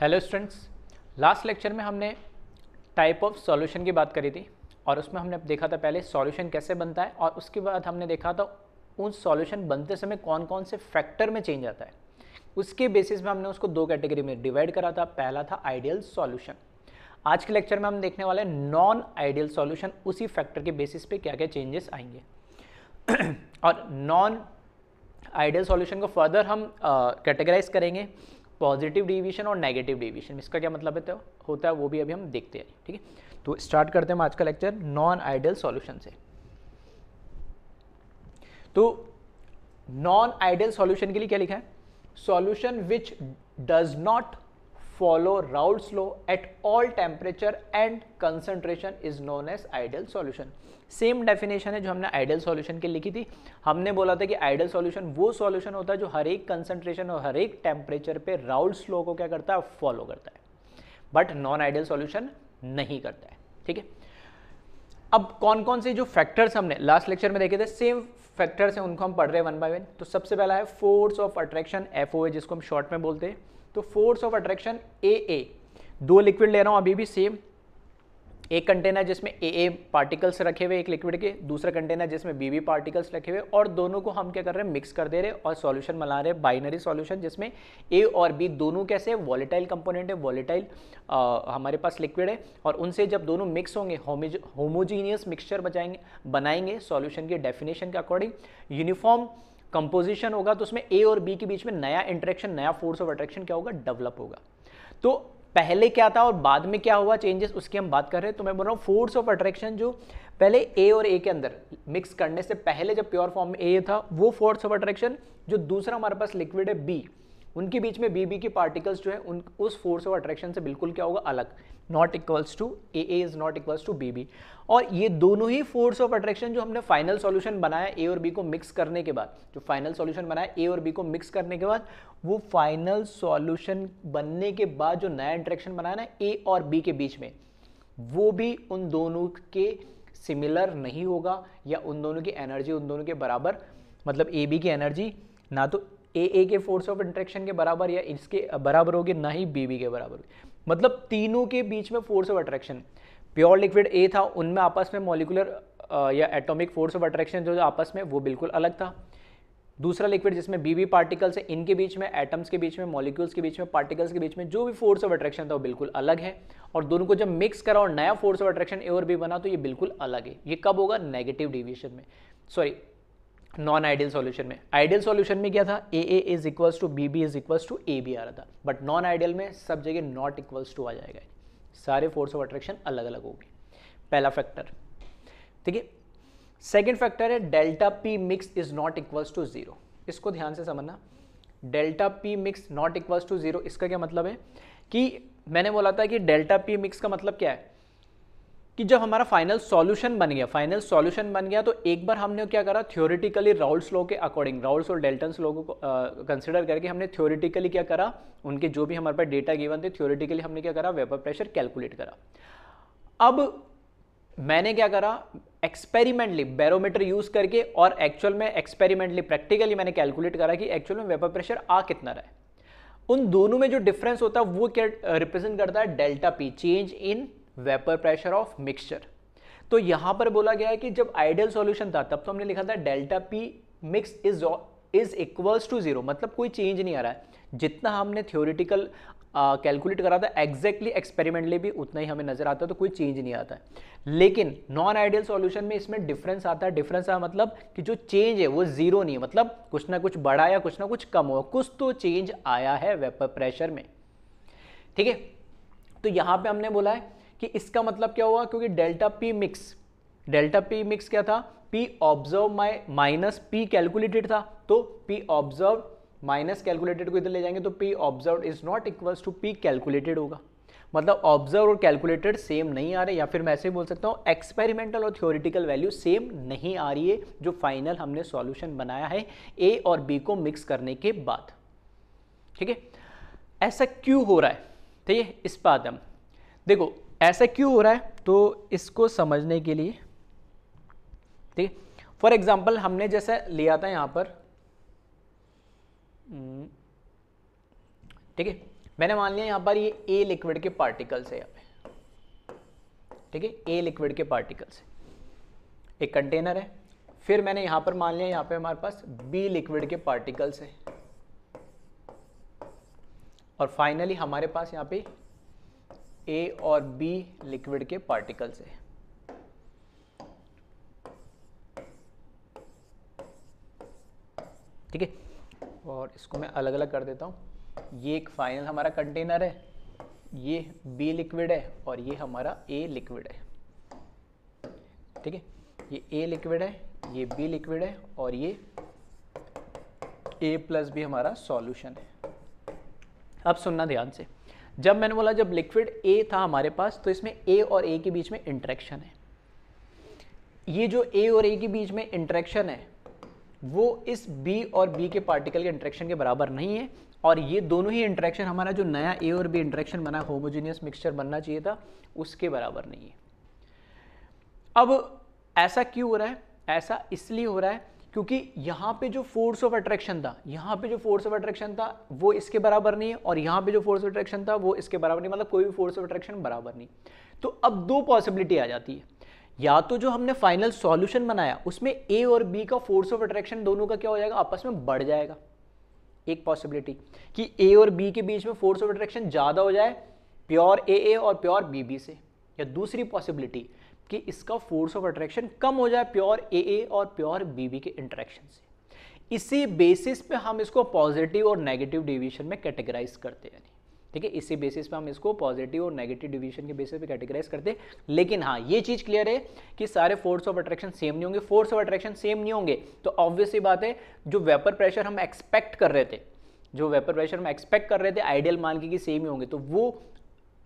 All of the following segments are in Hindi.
हेलो स्टूडेंट्स लास्ट लेक्चर में हमने टाइप ऑफ सॉल्यूशन की बात करी थी और उसमें हमने देखा था पहले सॉल्यूशन कैसे बनता है और उसके बाद हमने देखा था उन सॉल्यूशन बनते समय कौन कौन से फैक्टर में चेंज आता है उसके बेसिस में हमने उसको दो कैटेगरी में डिवाइड करा था पहला था आइडियल सॉल्यूशन आज के लेक्चर में हम देखने वाले नॉन आइडियल सॉल्यूशन उसी फैक्टर के बेसिस पे क्या क्या चेंजेस आएंगे और नॉन आइडियल सॉल्यूशन को फर्दर हम कैटेगराइज uh, करेंगे पॉजिटिव डिवीजन और नेगेटिव डिवीजन इसका क्या मतलब है तो होता है वो भी अभी हम देखते हैं ठीक है तो स्टार्ट करते हैं हम आज का लेक्चर नॉन आइडियल सॉल्यूशन से तो नॉन आइडियल सॉल्यूशन के लिए क्या लिखा है solution which does not follow Raoult's law at all temperature and concentration is known as ideal solution. Same definition है जो हमने आइडियल सोल्यूशन की लिखी थी हमने बोला था कि आइडियल सोल्यूशन वो सोल्यूशन होता है जो हर एक कंसंट्रेशन और हर एक टेम्परेचर पे राउल स्लो को क्या करता है फॉलो करता है बट नॉन आइडियल सोल्यूशन नहीं करता है ठीक है अब कौन कौन से जो फैक्टर्स हमने लास्ट लेक्चर में देखे थे सेम फैक्टर्स हैं उनको हम पढ़ रहे हैं वन बाय वन तो सबसे पहला है फोर्स ऑफ अट्रैक्शन एफ जिसको हम शॉर्ट में बोलते हैं तो force of attraction A A दो लिक्विड ले रहा हूँ अभी भी सेम एक कंटेनर जिसमें ए ए पार्टिकल्स रखे हुए एक लिक्विड के दूसरा कंटेनर जिसमें बी बी पार्टिकल्स रखे हुए और दोनों को हम क्या कर रहे हैं मिक्स कर दे रहे और सॉल्यूशन बना रहे बाइनरी सॉल्यूशन जिसमें ए और बी दोनों कैसे वॉलेटाइल कंपोनेंट है वॉलेटाइल हमारे पास लिक्विड है और उनसे जब दोनों मिक्स होंगे होमोजीनियस मिक्सचर बचाएंगे बनाएंगे सॉल्यूशन के डेफिनेशन के अकॉर्डिंग यूनिफॉर्म कंपोजिशन होगा तो उसमें ए और बी के बीच में नया इंटरेक्शन नया फोर्स ऑफ अट्रैक्शन क्या होगा डेवलप होगा तो पहले क्या था और बाद में क्या हुआ चेंजेस उसकी हम बात कर रहे हैं तो मैं बोल रहा हूँ फोर्स ऑफ अट्रैक्शन जो पहले ए और ए के अंदर मिक्स करने से पहले जब प्योर फॉर्म में ए था वो फोर्स ऑफ अट्रैक्शन जो दूसरा हमारे पास लिक्विड है बी उनके बीच में बी बी के पार्टिकल्स जो है उन उस फोर्स ऑफ अट्रैक्शन से बिल्कुल क्या होगा अलग not equals to A A is not equals to B B और ये दोनों ही फोर्स ऑफ अट्रैक्शन जो हमने फाइनल सॉल्यूशन बनाया ए और बी को मिक्स करने के बाद जो फाइनल सॉल्यूशन बनाया ए और बी को मिक्स करने के बाद वो फाइनल सॉल्यूशन बनने के बाद जो नया इंट्रैक्शन बनाया ना ए और बी के बीच में वो भी उन दोनों के सिमिलर नहीं होगा या उन दोनों की एनर्जी उन दोनों के बराबर मतलब ए बी की एनर्जी ना तो ए ए के फोर्स ऑफ इंट्रैक्शन के बराबर या इसके बराबर होगी ना ही बी बी के बराबर होगी मतलब तीनों के बीच में force of attraction pure liquid A था उनमें आपस में मॉलिकुलर या एटॉमिक फोर्स ऑफ अट्रैक्शन जो आपस में वो बिल्कुल अलग था दूसरा लिक्विड जिसमें बीबी पार्टिकल्स है इनके बीच में एटम्स के बीच में मॉलिक्यूल्स के बीच में पार्टिकल्स के बीच में जो भी फोर्स ऑफ अट्रैक्शन था वो बिल्कुल अलग है और दोनों को जब मिक्स करा और नया फोर्स ऑफ अट्रैक्शन ए और बी बना तो ये बिल्कुल अलग है ये कब होगा नेगेटिव डिविएशन में सॉरी नॉन आइडियल सॉल्यूशन में आइडियल सॉल्यूशन में क्या था A A is equals to B B is equals to A B आ रहा था बट नॉन आइडियल में सब जगह नॉट इक्वल्स टू आ जाएगा सारे फोर्स ऑफ अट्रैक्शन अलग अलग होगी पहला फैक्टर ठीक है सेकेंड फैक्टर है delta P mix is not equals to zero इसको ध्यान से समझना delta P mix not equals to zero इसका क्या मतलब है कि मैंने बोला था कि डेल्टा पी मिक्स का मतलब क्या है कि जब हमारा फाइनल सॉल्यूशन बन गया फाइनल सॉल्यूशन बन गया तो एक बार हमने क्या करा थ्योरेटिकली राउल्स लॉ के अकॉर्डिंग राउल्स और डेल्टन्स लॉ को कंसिडर करके हमने थ्योरेटिकली क्या करा उनके जो भी हमारे पास डेटा गिवन थे थ्योरेटिकली हमने क्या करा वेपर प्रेशर कैलकुलेट करा अब मैंने क्या करा एक्सपेरिमेंटली बैरोमीटर यूज करके और एक्चुअल में एक्सपेरिमेंटली प्रैक्टिकली मैंने कैलकुलेट करा कि एक्चुअल में वेपर प्रेशर आ कितना रहा है उन दोनों में जो डिफरेंस होता है वो क्या रिप्रेजेंट करता है delta P change in vapour pressure of mixture तो यहां पर बोला गया है कि जब आइडियल सॉल्यूशन था तब तो हमने लिखा था delta P mix is is equals to zero मतलब कोई चेंज नहीं आ रहा है जितना हमने थियोरिटिकल कैलकुलेट करा था एग्जैक्टली एक्सपेरिमेंटली भी उतना ही हमें नजर आता तो कोई चेंज नहीं आता है लेकिन नॉन आइडियल सॉल्यूशन में इसमें डिफरेंस आता है डिफरेंस आ मतलब कि जो चेंज है वो जीरो नहीं है मतलब कुछ ना कुछ बढ़ा या कुछ ना कुछ कम हुआ कुछ तो चेंज आया है वेपर प्रेशर में ठीक है तो यहां पे हमने बोला है कि इसका मतलब क्या हुआ क्योंकि delta P mix delta P mix क्या था P observe my minus P calculated था तो पी ऑब्जर्व माइनस कैलकुलेटेड को इधर ले जाएंगे तो P observe is not equals to P calculated होगा मतलब ऑब्जर्व और कैलकुलेटेड सेम नहीं आ रहे या फिर मैं ऐसे बोल सकता हूँ एक्सपेरिमेंटल और थ्योरिटिकल वैल्यू सेम नहीं आ रही है जो फाइनल हमने सॉल्यूशन बनाया है ए और बी को मिक्स करने के बाद ठीक है ऐसा क्यों हो रहा है ठीक तो है इस पर आदम देखो ऐसा क्यों हो रहा है तो इसको समझने के लिए ठीक है फॉर एग्जाम्पल हमने जैसे लिया था यहाँ पर हम्म, ठीक है मैंने मान लिया यहाँ पर ये ए लिक्विड के पार्टिकल्स है यहाँ पे ठीक है ए लिक्विड के पार्टिकल्स एक कंटेनर है फिर मैंने यहाँ पर मान लिया यहाँ पे हमारे पास बी लिक्विड के पार्टिकल्स है और फाइनली हमारे पास यहाँ पे ए और बी लिक्विड के पार्टिकल्स है ठीक है और इसको मैं अलग अलग कर देता हूँ ये एक फाइनल हमारा कंटेनर है ये बी लिक्विड है और ये हमारा ए लिक्विड है ठीक है ये ए लिक्विड है ये बी लिक्विड है और ये ए प्लस भी हमारा सॉल्यूशन है अब सुनना ध्यान से जब मैंने बोला जब लिक्विड ए था हमारे पास तो इसमें ए और ए के बीच में इंट्रैक्शन है ये जो ए और ए के बीच में इंट्रैक्शन है वो इस बी और बी के पार्टिकल के इंट्रैक्शन के बराबर नहीं है और ये दोनों ही इंट्रैक्शन हमारा जो नया ए और बी इंट्रैक्शन बना होमोजीनियस मिक्सचर बनना चाहिए था उसके बराबर नहीं है अब ऐसा क्यों हो रहा है ऐसा इसलिए हो रहा है क्योंकि यहाँ पे जो फोर्स ऑफ अट्रैक्शन था यहाँ पे जो फोर्स ऑफ अट्रैक्शन था वो इसके बराबर नहीं है और यहाँ पे जो फोर्स ऑफ अट्रैक्शन था वो इसके बराबर नहीं मतलब कोई भी फोर्स ऑफ अट्रैक्शन बराबर नहीं तो अब दो पॉसिबिलिटी आ जाती है या तो जो हमने फाइनल सॉल्यूशन बनाया उसमें ए और बी का फोर्स ऑफ अट्रैक्शन दोनों का क्या हो जाएगा आपस में बढ़ जाएगा एक पॉसिबिलिटी कि ए और बी के बीच में फोर्स ऑफ अट्रैक्शन ज़्यादा हो जाए प्योर ए ए और प्योर बी बी से या दूसरी पॉसिबिलिटी कि इसका फोर्स ऑफ अट्रैक्शन कम हो जाए प्योर ए ए और प्योर बी बी के इंट्रैक्शन से इसी बेसिस पे हम इसको पॉजिटिव और नेगेटिव डिवीजन में कैटेगराइज करते हैं ठीक है इसी बेसिस पे हम इसको पॉजिटिव और नेगेटिव डिवीजन के बेसिस पे कैटेगराइज करते हैं लेकिन हाँ ये चीज़ क्लियर है कि सारे फोर्स ऑफ अट्रैक्शन सेम नहीं होंगे फोर्स ऑफ अट्रैक्शन सेम नहीं होंगे तो ऑब्वियसली बात है जो वेपर प्रेशर हम एक्सपेक्ट कर रहे थे जो वेपर प्रेशर हम एक्सपेक्ट कर रहे थे आइडियल मान के कि सेम ही होंगे तो वो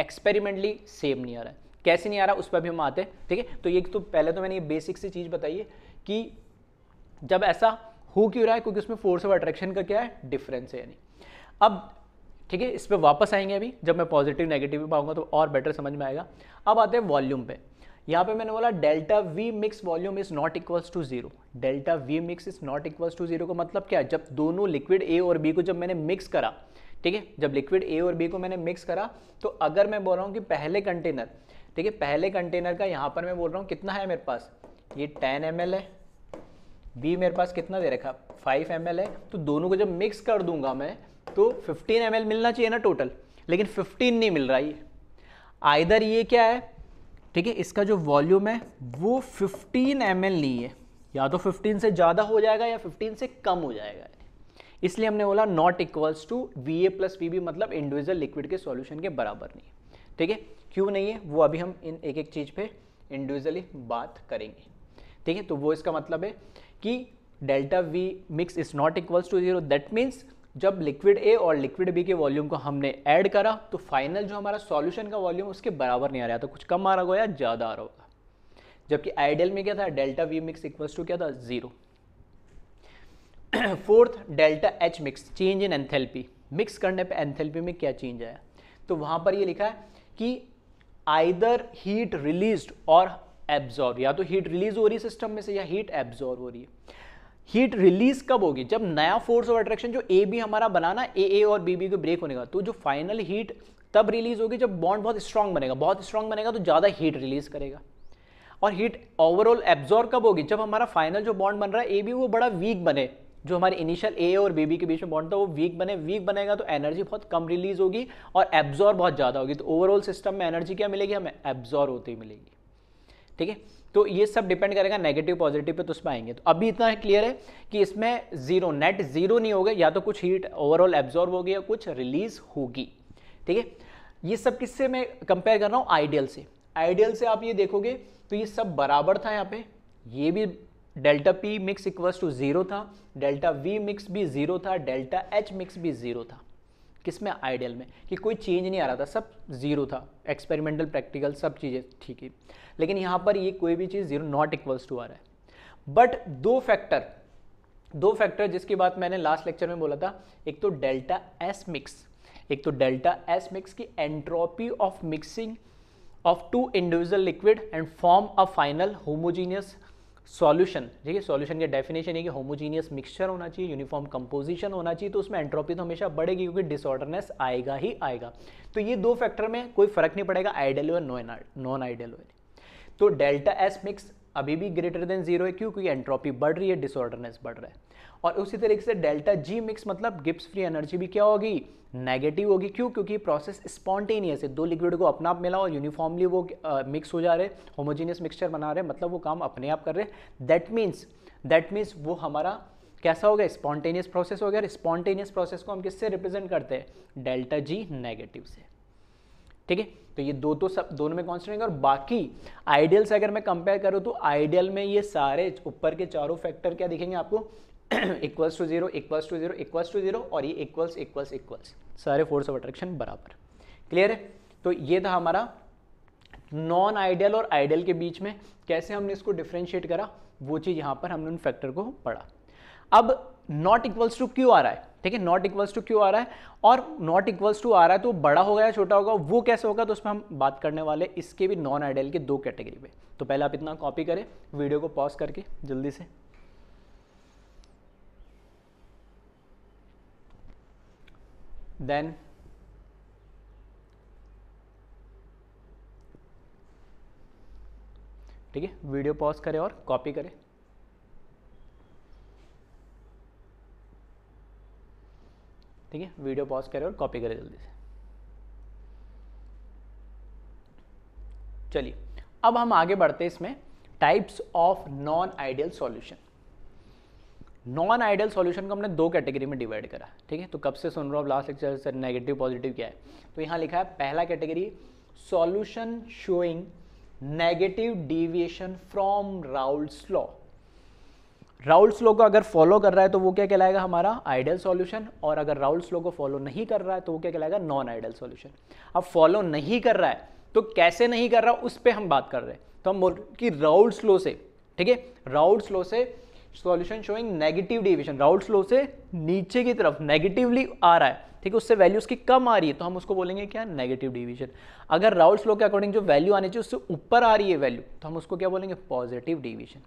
एक्सपेरिमेंटली सेम नहीं आ रहा है कैसे नहीं आ रहा उस पर भी हम आते हैं ठीक है तो ये तो पहले तो मैंने ये बेसिक सी चीज़ बताई है कि जब ऐसा हो क्यों रहा है क्योंकि उसमें फोर्स ऑफ अट्रैक्शन का क्या है डिफरेंस है यानी अब ठीक है इस पर वापस आएंगे अभी जब मैं पॉजिटिव नेगेटिव भी पाऊंगा तो और बेटर समझ में आएगा अब आते हैं वॉल्यूम पे यहाँ पे मैंने बोला delta V mix volume is not equals to zero delta V mix is not equals to zero का मतलब क्या जब दोनों लिक्विड ए और बी को जब मैंने मिक्स करा ठीक है जब लिक्विड ए और बी को मैंने मिक्स करा तो अगर मैं बोल रहा हूँ कि पहले कंटेनर ठीक है पहले कंटेनर का यहाँ पर मैं बोल रहा हूँ कितना है मेरे पास ये टेन एम है बी मेरे पास कितना दे रखा फाइव एम है तो दोनों को जब मिक्स कर दूंगा मैं तो फिफ्टीन एम मिलना चाहिए ना टोटल लेकिन फिफ्टीन नहीं मिल रहा ये आइधर ये क्या है ठीक है इसका जो वॉल्यूम है वो 15 एम नहीं है या तो 15 से ज़्यादा हो जाएगा या 15 से कम हो जाएगा इसलिए हमने बोला not equals to V A plus V B मतलब इंडिविजुअल लिक्विड के सॉल्यूशन के बराबर नहीं ठीक है क्यों नहीं है वो अभी हम इन एक एक चीज़ पे इंडिविजुअली बात करेंगे ठीक है तो वो इसका मतलब है कि delta V mix is not equals to zero that means जब लिक्विड ए और लिक्विड बी के वॉल्यूम को हमने ऐड करा तो फाइनल जो हमारा सॉल्यूशन का वॉल्यूम उसके बराबर नहीं आ रहा था तो कुछ कम आ रहा होगा या ज़्यादा आ रहा होगा जबकि आइडियल में क्या था delta V mix equals to क्या था zero fourth delta H mix change in enthalpy mix करने पे एंथेल्पी में क्या चेंज आया तो वहां पर ये लिखा है कि आइदर हीट रिलीज और एब्जॉर्व या तो हीट रिलीज हो रही है सिस्टम में से या हीट एब्जॉर्व हो रही है हीट रिलीज कब होगी जब नया फोर्स ऑफ अट्रैक्शन जो ए बी हमारा बनाना ए ए और बी बी को ब्रेक होने का तो जो फाइनल हीट तब रिलीज होगी जब बॉन्ड बहुत स्ट्रांग बनेगा बहुत स्ट्रांग बनेगा तो ज़्यादा हीट रिलीज करेगा और हीट ओवरऑल एब्जॉर्व कब होगी जब हमारा फाइनल जो बॉन्ड बन रहा है ए बी वो बड़ा वीक बने जो हमारे इनिशियल ए और बेबी के बीच में बॉन्ड था वो वीक बने वीक बनेगा तो एनर्जी बहुत कम रिलीज होगी और एब्जॉर्ब बहुत ज़्यादा होगी तो ओवरऑल सिस्टम में एनर्जी क्या मिलेगी हमें एब्जॉर्ब होती मिलेगी ठीक है तो ये सब डिपेंड करेगा नेगेटिव पॉजिटिव पे तो उसमें आएंगे तो अभी इतना क्लियर है कि इसमें जीरो नेट जीरो नहीं होगा या तो कुछ हीट ओवरऑल एब्जॉर्ब होगी या कुछ रिलीज होगी ठीक है ये सब किससे मैं कंपेयर कर रहा हूँ आइडियल से आइडियल से आप ये देखोगे तो ये सब बराबर था यहाँ पे ये भी delta P mix equals to zero था डेल्टा वी मिक्स भी ज़ीरो था डेल्टा एच मिक्स भी ज़ीरो था किस में आइडियल में कि कोई चेंज नहीं आ रहा था सब ज़ीरो था एक्सपेरिमेंटल प्रैक्टिकल सब चीज़ें ठीक है लेकिन यहाँ पर ये कोई भी चीज़ ज़ीरो नॉट इक्वल्स टू आ रहा है बट दो फैक्टर दो फैक्टर जिसकी बात मैंने लास्ट लेक्चर में बोला था एक तो डेल्टा एस मिक्स एक तो डेल्टा एस मिक्स की entropy of mixing of two individual liquid and form a final homogeneous solution ठीक है सॉल्यूशन की डेफिनेशन है कि होमोजीनियस मिक्सचर होना चाहिए यूनिफॉर्म कंपोजिशन होना चाहिए तो उसमें एंट्रोपी तो हमेशा बढ़ेगी क्योंकि डिसऑर्डरनेस आएगा ही आएगा तो ये दो फैक्टर में कोई फर्क नहीं पड़ेगा आइडियल और नॉन आइडियल तो डेल्टा एस मिक्स अभी भी ग्रेटर देन जीरो है क्यों क्योंकि एंट्रोपी बढ़ रही है डिसऑर्डरनेस बढ़ रहा है और उसी तरीके से डेल्टा जी मिक्स मतलब गिप्स फ्री एनर्जी भी क्या होगी नेगेटिव होगी क्यों क्योंकि प्रोसेस स्पॉन्टेनियस है दो लिक्विड को अपना आप मिला और यूनिफॉर्मली वो मिक्स हो जा रहे होमोजीनियस मिक्सचर बना रहे मतलब वो काम अपने आप कर रहे दैट मीन्स दैट मीन्स वो हमारा कैसा हो गया स्पॉन्टेनियस प्रोसेस हो गया स्पॉन्टेनियस प्रोसेस को हम किससे रिप्रेजेंट करते हैं डेल्टा जी नेगेटिव से ठीक है तो ये दो तो सब दोनों में कॉन्स्टेंट और बाकी आइडियल से अगर मैं कंपेयर करूँ तो आइडियल में ये सारे ऊपर के चारों फैक्टर क्या दिखेंगे आपको equals to zero equals to zero equals to zero और ये इक्वल्स इक्वल्स इक्वल्स सारे फोर्स ऑफ अट्रैक्शन बराबर क्लियर है तो ये था हमारा नॉन आइडियल और आइडियल के बीच में कैसे हमने इसको डिफ्रेंशिएट करा वो चीज़ यहाँ पर हमने उन फैक्टर को पढ़ा अब नॉट इक्वल्स टू क्यू आ रहा है ठीक है नॉट इक्वल्स टू क्यू आ रहा है और नॉट इक्वल्स टू आ रहा है तो बड़ा होगा या छोटा होगा वो कैसे होगा तो उसमें हम बात करने वाले इसके भी नॉन आइडियल के दो कैटेगरी में तो पहले आप इतना कॉपी करें वीडियो को पॉज करके जल्दी से then ठीक है वीडियो पॉज करें और कॉपी करें ठीक है वीडियो पॉज करें और कॉपी करें जल्दी से चलिए अब हम आगे बढ़ते हैं इसमें types of non ideal solution non ideal solution को हमने दो कैटेगरी में डिवाइड करा ठीक है तो कब से सुन रहा हूँ last lecture sir negative positive क्या है तो यहाँ लिखा है पहला category solution showing negative deviation from Raoult's law Raoult's law को अगर फॉलो कर रहा है तो वो क्या कहलाएगा हमारा आइडियल सॉल्यूशन और अगर राउल्स लॉ को फॉलो नहीं कर रहा है तो वो क्या कहलाएगा नॉन आइडियल सॉल्यूशन अब फॉलो नहीं कर रहा है तो कैसे नहीं कर रहा उस पर हम बात कर रहे हैं तो हम बोल कि राउल्स लॉ से ठीक है राउल्स लॉ से solution showing negative deviation Raoult's law से नीचे की तरफ नेगेटिवली आ रहा है ठीक है उससे वैल्यू उसकी कम आ रही है तो हम उसको बोलेंगे क्या नेगेटिव डिविजन अगर राउट स्लो के अकॉर्डिंग जो वैल्यू आनी चाहिए उससे ऊपर आ रही है वैल्यू तो हम उसको क्या बोलेंगे पॉजिटिव डिविजन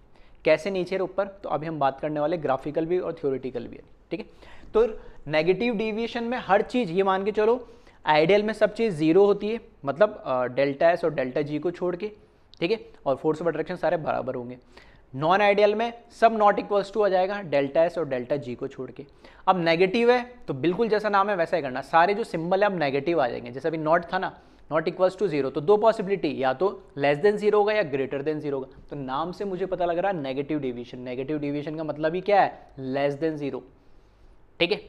कैसे नीचे और ऊपर तो अभी हम बात करने वाले ग्राफिकल भी और थ्योरेटिकल भी है ठीक है तो नेगेटिव डिविएशन में हर चीज़ ये मान के चलो आइडियल में सब चीज़ जीरो होती है मतलब डेल्टा एस और डेल्टा जी को छोड़ के ठीक है और फोर्स ऑफ अट्रैक्शन सारे बराबर होंगे नॉन आइडियल में सब नॉट इक्वल्स टू आ जाएगा डेल्टा एस और डेल्टा जी को छोड़ के अब नेगेटिव है तो बिल्कुल जैसा नाम है वैसा ही करना सारे जो सिंबल है अब नेगेटिव आ जाएंगे जैसे अभी नॉट था ना नॉट इक्वल्स टू जीरो तो दो पॉसिबिलिटी या तो लेस देन जीरो होगा या ग्रेटर देन जीरो होगा तो नाम से मुझे पता लग रहा है नेगेटिव डिवीजन नेगेटिव डिवीजन का मतलब ही क्या है लेस देन जीरो ठीक है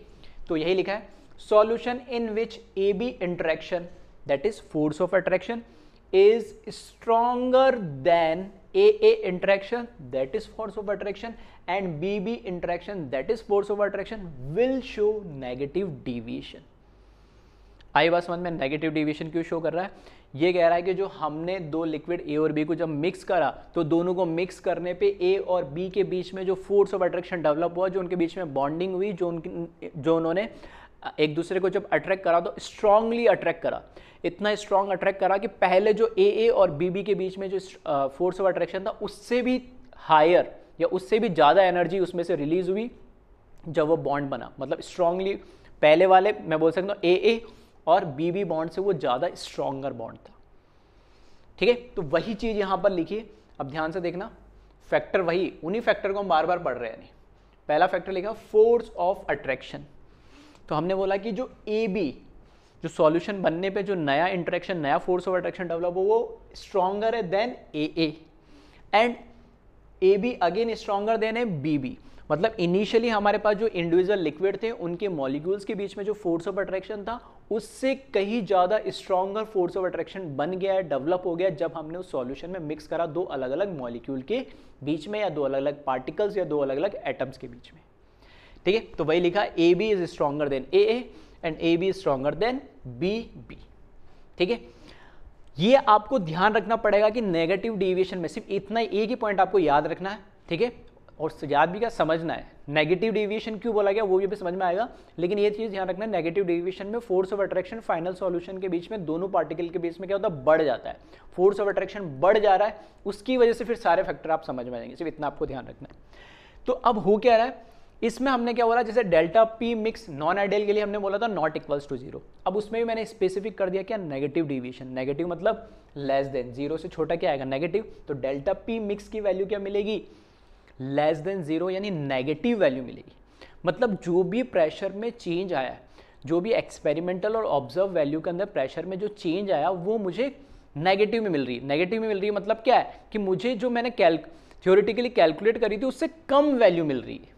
तो यही लिखा है solution in which A B interaction that is force of attraction is stronger than A A interaction that is force of attraction and B B interaction that is force of attraction will show negative deviation आई बात समझ में नेगेटिव डिविएशन क्यों शो कर रहा है ये कह रहा है कि जो हमने दो लिक्विड ए और बी को जब मिक्स करा तो दोनों को मिक्स करने पे ए और बी के बीच में जो फोर्स ऑफ अट्रैक्शन डेवलप हुआ जो उनके बीच में बॉन्डिंग हुई जो उनकी जो उन्होंने एक दूसरे को जब अट्रैक्ट करा तो स्ट्रांगली अट्रैक्ट करा इतना स्ट्रांग अट्रैक्ट करा कि पहले जो ए ए और बी बी के बीच में जो फोर्स ऑफ अट्रैक्शन था उससे भी हायर या उससे भी ज़्यादा एनर्जी उसमें से रिलीज हुई जब वो बॉन्ड बना मतलब स्ट्रांगली पहले वाले मैं बोल सकता हूँ ए ए और बी बी बॉन्ड से वो ज़्यादा स्ट्रांगर बॉन्ड था ठीक है तो वही चीज़ यहाँ पर लिखिए अब ध्यान से देखना फैक्टर वही उन्हीं फैक्टर को हम बार बार पढ़ रहे हैं पहला फैक्टर लिखा फोर्स ऑफ अट्रैक्शन तो हमने बोला कि जो ए बी जो सॉल्यूशन बनने पे जो नया इंट्रैक्शन नया फोर्स ऑफ अट्रैक्शन डेवलप हो वो स्ट्रॉगर है than A A and A B again stronger than है बी बी मतलब इनिशियली हमारे पास जो इंडिविजुअल लिक्विड थे उनके मॉलिक्यूल्स के बीच में जो फोर्स ऑफ अट्रैक्शन था उससे कहीं ज़्यादा स्ट्रॉन्गर फोर्स ऑफ अट्रैक्शन बन गया है डेवलप हो गया जब हमने उस सॉल्यूशन में मिक्स करा दो अलग अलग मॉलिक्यूल के बीच में या दो अलग अलग पार्टिकल्स या दो अलग अलग एटम्स के बीच में ठीक है तो वही लिखा A B is stronger than A and A B stronger than B B ठीक है ये आपको ध्यान रखना पड़ेगा कि नेगेटिव डिविएशन में सिर्फ इतना ही एक ही पॉइंट आपको याद रखना है ठीक है और याद भी क्या समझना है नेगेटिव डिविएशन क्यों बोला गया वो भी समझ में आएगा लेकिन ये चीज़ ध्यान रखना नेगेटिव डिविएशन में force of attraction final solution के बीच में दोनों पार्टिकल के बीच में क्या होता है बढ़ जाता है फोर्स ऑफ अट्रैक्शन बढ़ जा रहा है उसकी वजह से फिर सारे फैक्टर आप समझ में आएंगे सिर्फ इतना आपको ध्यान रखना है तो अब हो क्या रहा है इसमें हमने क्या बोला जैसे delta P mix non ideal के लिए हमने बोला था नॉट इक्वल्स टू जीरो अब उसमें भी मैंने स्पेसिफिक कर दिया क्या नेगेटिव डिविएशन नेगेटिव मतलब लेस देन जीरो से छोटा क्या आएगा नेगेटिव तो डेल्टा पी मिक्स की वैल्यू क्या मिलेगी लेस देन जीरो यानी नेगेटिव वैल्यू मिलेगी मतलब जो भी प्रेशर में चेंज आया जो भी एक्सपेरिमेंटल और ऑब्जर्व वैल्यू के अंदर प्रेशर में जो चेंज आया वो मुझे नेगेटिव में मिल रही है नेगेटिव में मिल रही है मतलब क्या है कि मुझे जो मैंने कैल थ्योरिटिकली कैलकुलेट करी थी उससे कम वैल्यू मिल रही है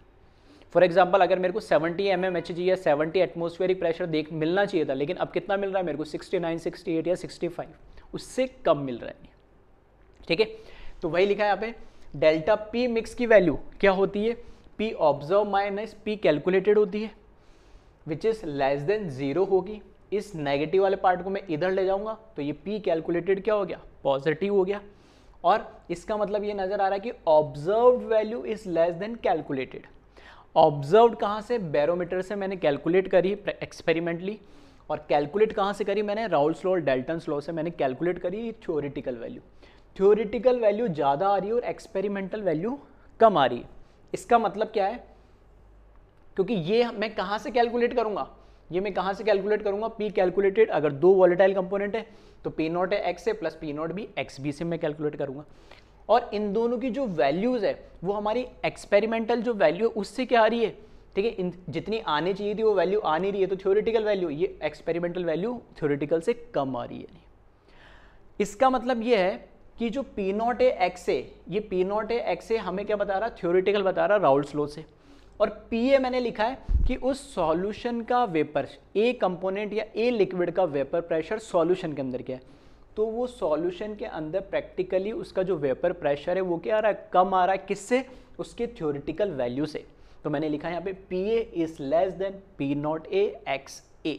फॉर एग्जाम्पल अगर मेरे को 70 एम एम एच जी या सेवेंटी एटमोस्फेरिक प्रेशर देख मिलना चाहिए था लेकिन अब कितना मिल रहा है मेरे को 69, 68 या 65 उससे कम मिल रहा है ठीक है तो वही लिखा है यहाँ पे डेल्टा पी मिक्स की वैल्यू क्या होती है P observe minus P calculated होती है which is less than zero होगी इस नेगेटिव वाले पार्ट को मैं इधर ले जाऊंगा तो ये पी कैलकुलेटेड क्या हो गया पॉजिटिव हो गया और इसका मतलब ये नज़र आ रहा है कि observe value is less than calculated observe कहाँ से बैरोमीटर से मैंने कैलकुलेट करी एक्सपेरिमेंटली और कैलकुलेट कहाँ से करी मैंने राउल्स लॉ और डेल्टन स्लो से मैंने कैलकुलेट करी थ्योरिटिकल वैल्यू थ्योरिटिकल वैल्यू ज़्यादा आ रही है और एक्सपेरिमेंटल वैल्यू कम आ रही है इसका मतलब क्या है क्योंकि ये मैं कहाँ से कैलकुलेट करूँगा ये मैं कहाँ से कैलकुलेट करूँगा पी कैलकुलेटेड अगर दो वॉलेटाइल कंपोनेंट है तो पी नॉट है एक्स है प्लस पी नॉट भी एक्स बी से मैं कैलकुलेट करूँगा और इन दोनों की जो वैल्यूज़ है वो हमारी एक्सपेरिमेंटल जो वैल्यू है उससे क्या आ रही है ठीक है जितनी आनी चाहिए थी वो वैल्यू आ नहीं रही है तो थ्योरिटिकल वैल्यू ये एक्सपेरिमेंटल वैल्यू थ्योरिटिकल से कम आ रही है इसका मतलब ये है कि जो P not A x A ये P not A x A हमें क्या बता रहा थ्योरिटिकल बता रहा राउल्स स्लो से और पी ए मैंने लिखा है कि उस सॉल्यूशन का वेपर ए कंपोनेंट या ए लिक्विड का वेपर प्रेशर सॉल्यूशन के अंदर क्या है तो वो सॉल्यूशन के अंदर प्रैक्टिकली उसका जो वेपर प्रेशर है वो क्या आ रहा है कम आ रहा है किससे उसके थ्योरिटिकल वैल्यू से तो मैंने लिखा है यहाँ पे P A is less than P not A x A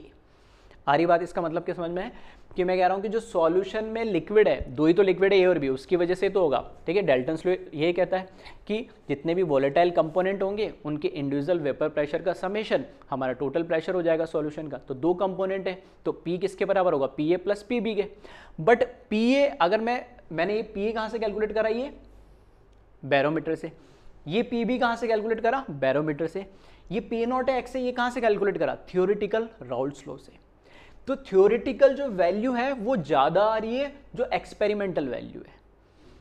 आ रही बात इसका मतलब क्या समझ में है कि मैं कह रहा हूँ कि जो सॉल्यूशन में लिक्विड है दो ही तो लिक्विड है ए और बी उसकी वजह से तो होगा ठीक है डेल्टन स्लो ये कहता है कि जितने भी वॉलेटाइल कंपोनेंट होंगे उनके इंडिविजुअल वेपर प्रेशर का समेशन हमारा टोटल प्रेशर हो जाएगा सॉल्यूशन का तो दो कंपोनेंट है तो पी किसके बराबर होगा P A plus P B के बट पी ए अगर मैं मैंने ये पी ए कहाँ से कैलकुलेट करा ये बैरोमीटर से ये पी बी कहाँ से कैलकुलेट करा बैरोमीटर से ये पी नॉट है एक्स से ये कहाँ से कैलकुलेट करा थियोरिटिकल राउल स्लो से तो थ्योरिटिकल जो वैल्यू है वो ज़्यादा आ रही है जो एक्सपेरिमेंटल वैल्यू है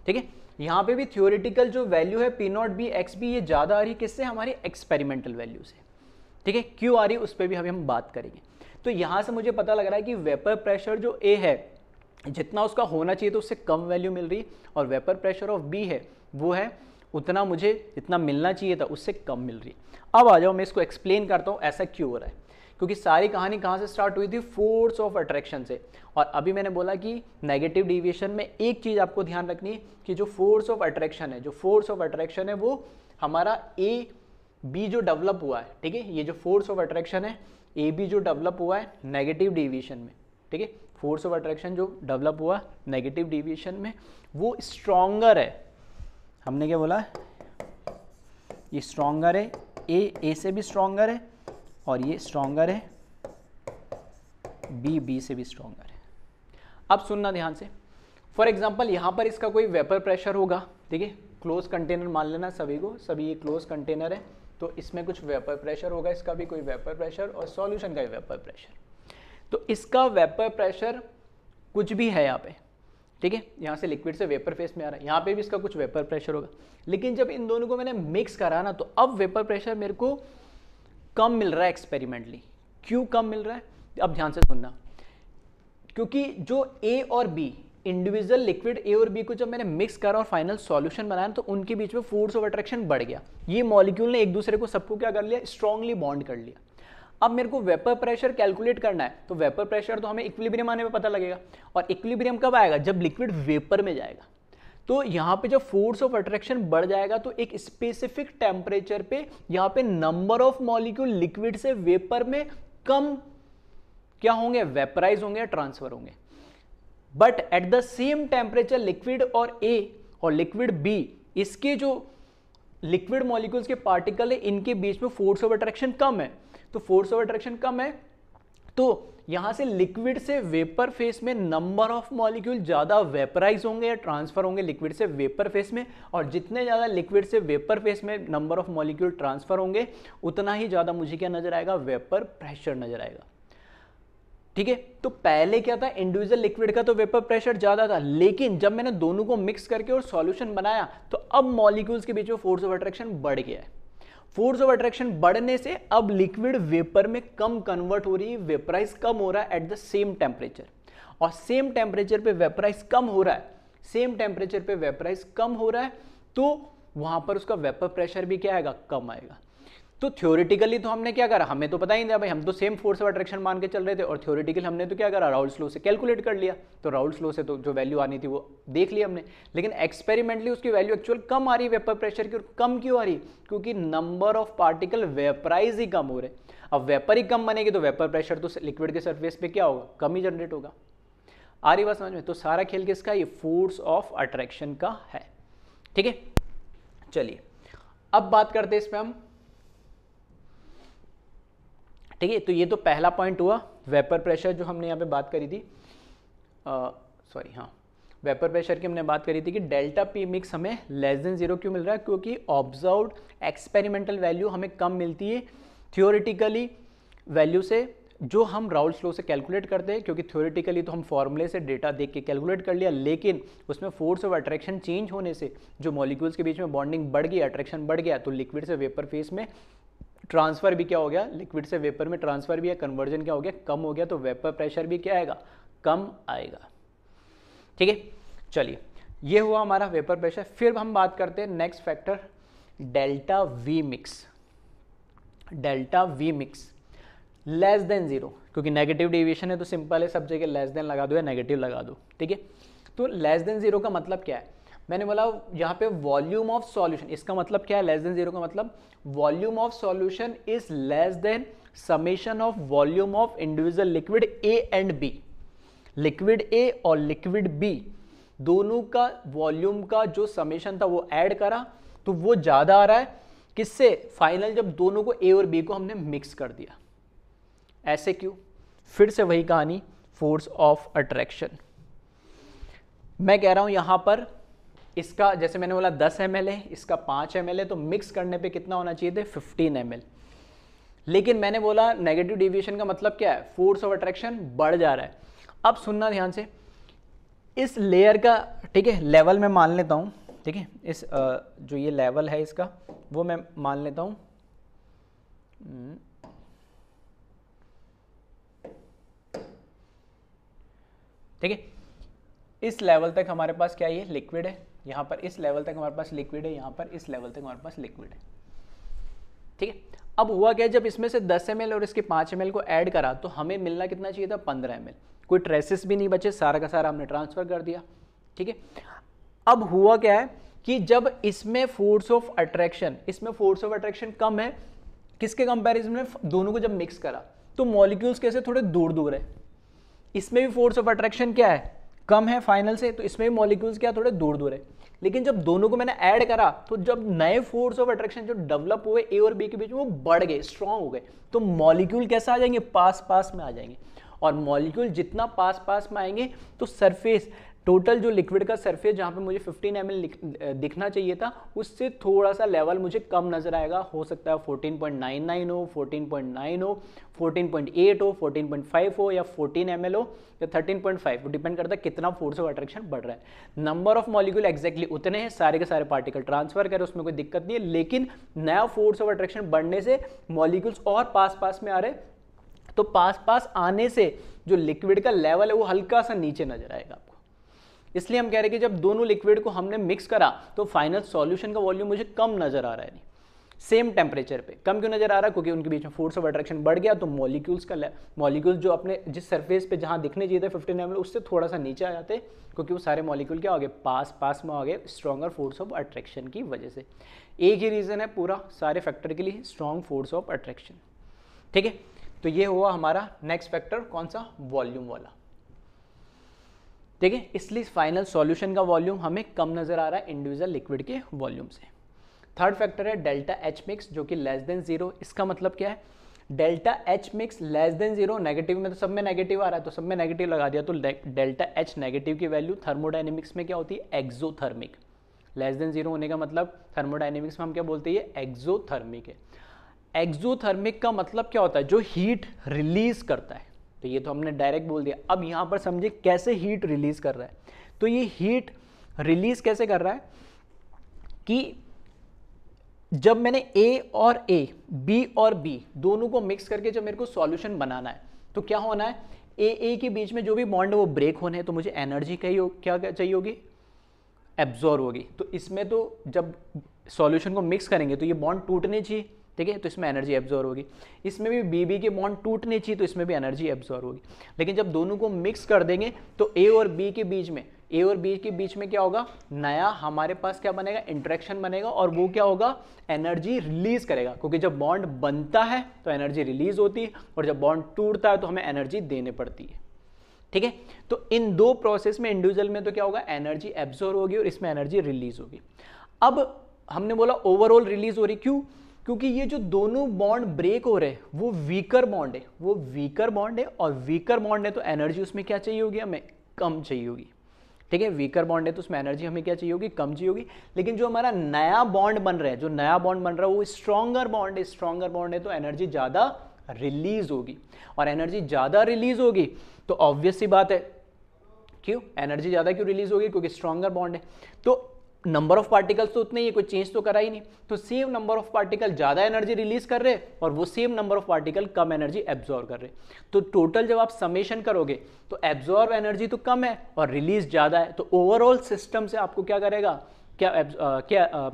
ठीक है यहाँ पे भी थ्योरिटिकल जो वैल्यू है P not B x B ये ज़्यादा आ रही है किससे हमारी एक्सपेरिमेंटल वैल्यू से ठीक है क्यों आ रही है उस पर भी अभी हम बात करेंगे तो यहाँ से मुझे पता लग रहा है कि वेपर प्रेशर जो ए है जितना उसका होना चाहिए तो उससे कम वैल्यू मिल रही और वेपर प्रेशर ऑफ बी है वो है उतना मुझे जितना मिलना चाहिए था उससे कम मिल रही अब आ जाओ मैं इसको एक्सप्लेन करता हूँ ऐसा क्यों हो रहा है क्योंकि सारी कहानी कहाँ से स्टार्ट हुई थी फोर्स ऑफ अट्रैक्शन से और अभी मैंने बोला कि नेगेटिव डिविएशन में एक चीज़ आपको ध्यान रखनी कि जो फोर्स ऑफ अट्रैक्शन है जो फोर्स ऑफ अट्रैक्शन है वो हमारा ए बी जो डेवलप हुआ है ठीक है ये जो फोर्स ऑफ अट्रैक्शन है ए बी जो डेवलप हुआ है नेगेटिव डिविएशन में ठीक है फोर्स ऑफ अट्रैक्शन जो डेवलप हुआ नेगेटिव डिविएशन में वो स्ट्रोंगर है हमने क्या बोला ये स्ट्रोंगर है ए ए से भी स्ट्रोंगर है और ये स्ट्रॉन्गर है बी बी से भी स्ट्रॉन्गर है अब सुनना ध्यान से फॉर एग्जाम्पल यहाँ पर इसका कोई वेपर प्रेशर होगा ठीक है क्लोज कंटेनर मान लेना सभी को सभी ये क्लोज कंटेनर है तो इसमें कुछ वेपर प्रेशर होगा इसका भी कोई वेपर प्रेशर और सॉल्यूशन का भी वेपर प्रेशर तो इसका वेपर प्रेशर कुछ भी है यहाँ पे ठीक है यहाँ से लिक्विड से वेपर फेस में आ रहा है यहाँ पे भी इसका कुछ वेपर प्रेशर होगा लेकिन जब इन दोनों को मैंने मिक्स करा ना तो अब वेपर प्रेशर मेरे को कम मिल रहा है एक्सपेरिमेंटली क्यों कम मिल रहा है अब ध्यान से सुनना क्योंकि जो ए और बी इंडिविजुअल लिक्विड ए और बी को जब मैंने मिक्स करा और फाइनल सॉल्यूशन बनाया तो उनके बीच में फोर्स ऑफ अट्रैक्शन बढ़ गया ये मॉलिक्यूल ने एक दूसरे को सबको क्या कर लिया स्ट्रांगली बॉन्ड कर लिया अब मेरे को वेपर प्रेशर कैलकुलेट करना है तो वेपर प्रेशर तो हमें इक्विलिब्रियम आने में पता लगेगा और इक्विलिब्रियम कब आएगा जब लिक्विड वेपर में जाएगा तो यहाँ पे जब फोर्स ऑफ अट्रैक्शन बढ़ जाएगा तो एक स्पेसिफिक टेम्परेचर पे यहाँ पे नंबर ऑफ मॉलिक्यूल लिक्विड से वेपर में कम क्या होंगे वेपराइज होंगे ट्रांसफर होंगे but at the same temperature liquid और ए और लिक्विड बी इसके जो लिक्विड मॉलिक्यूल्स के पार्टिकल है इनके बीच में फोर्स ऑफ अट्रैक्शन कम है तो फोर्स ऑफ अट्रैक्शन कम है तो यहाँ से लिक्विड से वेपर फेस में नंबर ऑफ मॉलिक्यूल ज़्यादा वेपराइज होंगे या ट्रांसफर होंगे लिक्विड से वेपर फेस में और जितने ज़्यादा लिक्विड से वेपर फेस में नंबर ऑफ मॉलिक्यूल ट्रांसफर होंगे उतना ही ज़्यादा मुझे क्या नज़र आएगा वेपर प्रेशर नज़र आएगा ठीक है तो पहले क्या था इंडिविजुअल लिक्विड का तो वेपर प्रेशर ज़्यादा था लेकिन जब मैंने दोनों को मिक्स करके और सॉल्यूशन बनाया तो अब मॉलिक्यूल्स के बीच में फोर्स ऑफ अट्रैक्शन बढ़ गया है फोर्स ऑफ अट्रैक्शन बढ़ने से अब लिक्विड वेपर में कम कन्वर्ट हो रही है वेपराइज कम हो रहा है एट द सेम टेम्परेचर और सेम टेम्परेचर पे वेपराइज कम हो रहा है सेम टेम्परेचर पे वेपराइज कम हो रहा है तो वहां पर उसका वेपर प्रेशर भी क्या आएगा कम आएगा तो थ्योरेटिकली तो हमने क्या करा हमें तो पता ही नहीं भाई हम तो सेम फोर्स ऑफ अट्रैक्शन मान के चल रहे थे और थ्योरेटिकल हमने तो क्या करा राउल स्लो से कैलकुलेट कर लिया तो राउल स्लो से तो जो वैल्यू आनी थी वो देख ली हमने लेकिन एक्सपेरिमेंटली उसकी वैल्यू एक्चुअल कम आ रही वेपर प्रेशर की और कम क्यों आ रही क्योंकि नंबर ऑफ पार्टिकल वेपराइज ही कम हो रहे अब वेपर ही कम बनेगी तो वेपर प्रेशर तो लिक्विड के सर्फेस पर क्या होगा कम ही जनरेट होगा आ रही बात समझ में तो सारा खेल किसका ये फोर्स ऑफ अट्रैक्शन का है ठीक है चलिए अब बात करते हैं इसमें हम ठीक है तो ये तो पहला पॉइंट हुआ वेपर प्रेशर जो हमने यहाँ पे बात करी थी सॉरी हाँ वेपर प्रेशर की हमने बात करी थी कि डेल्टा पी मिक्स हमें लेस देन जीरो क्यों मिल रहा है क्योंकि ऑब्जर्व एक्सपेरिमेंटल वैल्यू हमें कम मिलती है थियोरिटिकली वैल्यू से जो हम राउल स्लो से कैलकुलेट करते हैं क्योंकि थ्योरेटिकली तो हम फॉर्मूले से डेटा देख के कैलकुलेट कर लिया लेकिन उसमें फोर्स ऑफ अट्रैक्शन चेंज होने से जो मॉलिक्यूल्स के बीच में बॉन्डिंग बढ़ गई अट्रैक्शन बढ़ गया तो लिक्विड से वेपर फेस में ट्रांसफर भी क्या हो गया लिक्विड से वेपर में ट्रांसफर भी है कन्वर्जन क्या हो गया कम हो गया तो वेपर प्रेशर भी क्या आएगा कम आएगा ठीक है चलिए ये हुआ हमारा वेपर प्रेशर फिर हम बात करते हैं next factor delta V mix delta V mix less than zero क्योंकि नेगेटिव डिविएशन है तो सिंपल है सब जगह लेस देन लगा दो या नेगेटिव लगा दो ठीक है तो लेस देन जीरो का मतलब क्या है मैंने बोला यहाँ पे वॉल्यूम ऑफ सॉल्यूशन इसका मतलब क्या है लेस देन जीरो का मतलब volume of solution is less than summation of volume of individual liquid A and B liquid A और लिक्विड बी दोनों का वॉल्यूम का जो समेशन था वो ऐड करा तो वो ज़्यादा आ रहा है किससे फाइनल जब दोनों को ए और बी को हमने मिक्स कर दिया ऐसे क्यों फिर से वही कहानी फोर्स ऑफ अट्रैक्शन मैं कह रहा हूं यहां पर इसका जैसे मैंने बोला दस एम है इसका पाँच एम तो मिक्स करने पर कितना होना चाहिए था फिफ्टीन एम लेकिन मैंने बोला नेगेटिव डिविएशन का मतलब क्या है फोर्स ऑफ अट्रैक्शन बढ़ जा रहा है अब सुनना ध्यान से इस लेयर का ठीक है लेवल मैं मान लेता हूँ ठीक है इस जो ये लेवल है इसका वो मैं मान लेता हूँ ठीक है इस लेवल तक हमारे पास क्या ये लिक्विड है यहाँ पर इस लेवल तक हमारे पास लिक्विड है यहाँ पर इस लेवल तक हमारे पास लिक्विड है ठीक है अब हुआ क्या जब इसमें से 10 एम और इसके 5 एम को ऐड करा तो हमें मिलना कितना चाहिए था 15 एम कोई ट्रेसिस भी नहीं बचे सारा का सारा हमने ट्रांसफ़र कर दिया ठीक है अब हुआ क्या है कि जब इसमें फोर्स ऑफ अट्रैक्शन इसमें फोर्स ऑफ अट्रैक्शन कम है किसके कंपैरिजन में दोनों को जब मिक्स करा तो मॉलिक्यूल्स कैसे थोड़े दूर दूर है इसमें भी फोर्स ऑफ अट्रैक्शन क्या है कम है फाइनल से तो इसमें भी मॉलिक्यूल्स क्या थोड़े दूर दूर है लेकिन जब दोनों को मैंने ऐड करा तो जब नए फोर्स ऑफ अट्रैक्शन जो डेवलप हुए ए और बी के बीच में वो बढ़ गए स्ट्रांग हो गए तो मॉलिक्यूल कैसे आ जाएंगे पास पास में आ जाएंगे और मॉलिक्यूल जितना पास पास में आएंगे तो सरफेस टोटल जो लिक्विड का सरफेस जहाँ पे मुझे 15 एम दिखना चाहिए था उससे थोड़ा सा लेवल मुझे कम नज़र आएगा हो सकता है 14.99 हो 14.9 हो 14.8 हो 14.5 हो या 14 एम हो या 13.5 डिपेंड करता है कितना फोर्स ऑफ अट्रैक्शन बढ़ रहा है नंबर ऑफ मॉलिक्यूल एक्जैक्टली उतने हैं सारे के सारे पार्टिकल ट्रांसफर करें उसमें कोई दिक्कत नहीं है लेकिन नया फोर्स ऑफ अट्रैक्शन बढ़ने से मॉलिक्यूल्स और पास पास में आ रहे तो पास पास आने से जो लिक्विड का लेवल है वो हल्का सा नीचे नजर आएगा आपको इसलिए हम कह रहे हैं कि जब दोनों लिक्विड को हमने मिक्स करा तो फाइनल सॉल्यूशन का वॉल्यूम मुझे कम नजर आ रहा है सेम टेम्परेचर पे कम क्यों नजर आ रहा है क्योंकि उनके बीच में फोर्स ऑफ अट्रैक्शन बढ़ गया तो मॉलिक्यूल्स का मॉलिक्यूल्स जो अपने जिस सरफेस पे जहाँ दिखने चाहिए थे फिफ्टीन एम उससे थोड़ा सा नीचे आ जाते क्योंकि वो सारे मॉलिक्यूल क्या हो गए पास पास में आ गए स्ट्रॉगर फोर्स ऑफ अट्रैक्शन की वजह से एक ही रीज़न है पूरा सारे फैक्टर के लिए स्ट्रॉन्ग फोर्स ऑफ अट्रैक्शन ठीक है तो ये हुआ हमारा नेक्स्ट फैक्टर कौन सा वॉल्यूम वाला ठीक है इसलिए फाइनल सॉल्यूशन का वॉल्यूम हमें कम नज़र आ रहा है इंडिविजुअल लिक्विड के वॉल्यूम से थर्ड फैक्टर है डेल्टा एच मिक्स जो कि लेस देन जीरो इसका मतलब क्या है delta H mix less than zero negative में तो सब में नेगेटिव आ रहा है तो सब में नेगेटिव लगा दिया तो डेल्टा एच नेगेटिव की वैल्यू थर्मोडाइनमिक्स में क्या होती है एक्जोथर्मिक लेस देन जीरो होने का मतलब थर्मोडाइनमिक्स में हम क्या बोलते हैं ये एक्जोथर्मिक है एक्जोथर्मिक का मतलब क्या होता है जो हीट रिलीज करता है तो ये तो हमने डायरेक्ट बोल दिया अब यहाँ पर समझे कैसे हीट रिलीज़ कर रहा है तो ये हीट रिलीज़ कैसे कर रहा है कि जब मैंने ए और ए बी और बी दोनों को मिक्स करके जब मेरे को सॉल्यूशन बनाना है तो क्या होना है ए ए के बीच में जो भी बॉन्ड है वो ब्रेक होने हैं तो मुझे एनर्जी कही हो, क्या चाहिए होगी एब्जॉर्व होगी तो इसमें तो जब सॉल्यूशन को मिक्स करेंगे तो ये बॉन्ड टूटने चाहिए ठीक है तो इसमें एनर्जी एब्जॉर्व होगी इसमें भी बी बी के बॉन्ड टूटने चाहिए तो इसमें भी एनर्जी एब्जॉर्व होगी लेकिन जब दोनों को मिक्स कर देंगे तो ए और बी के बीच में ए और बी के बीच में क्या होगा नया हमारे पास क्या बनेगा इंट्रैक्शन बनेगा और वो क्या होगा एनर्जी रिलीज करेगा क्योंकि जब बॉन्ड बनता है तो एनर्जी रिलीज होती है और जब बॉन्ड टूटता है तो हमें एनर्जी देने पड़ती है ठीक है तो इन दो प्रोसेस में इंडिविजुअल में तो क्या होगा एनर्जी एब्जॉर्व होगी और इसमें एनर्जी रिलीज होगी अब हमने बोला ओवरऑल रिलीज हो रही क्यों क्योंकि ये जो दोनों बॉन्ड ब्रेक हो रहे हैं वो वीकर बॉन्ड है वो वीकर बॉन्ड है और वीकर बॉन्ड है तो एनर्जी उसमें क्या चाहिए होगी हमें कम चाहिए होगी ठीक है वीकर बॉन्ड है तो उसमें एनर्जी हमें क्या चाहिए होगी कम चाहिए होगी लेकिन जो हमारा नया बॉन्ड बन रहा है जो नया बॉन्ड बन रहा है वो स्ट्रॉगर बॉन्ड है स्ट्रॉन्गर बॉन्ड है तो एनर्जी ज़्यादा रिलीज होगी और एनर्जी ज़्यादा रिलीज होगी तो ऑब्वियस सी बात है क्यों एनर्जी ज़्यादा क्यों रिलीज होगी क्योंकि स्ट्रॉन्गर बॉन्ड है तो नंबर ऑफ पार्टिकल्स तो उतने ही कोई चेंज तो करा ही नहीं तो सेम नंबर ऑफ पार्टिकल ज़्यादा एनर्जी रिलीज कर रहे और वो सेम नंबर ऑफ पार्टिकल कम एनर्जी एब्जॉर्व कर रहे तो टोटल जब आप समेशन करोगे तो एब्जॉर्व एनर्जी तो कम है और रिलीज ज़्यादा है तो ओवरऑल सिस्टम से आपको क्या करेगा क्या आ, क्या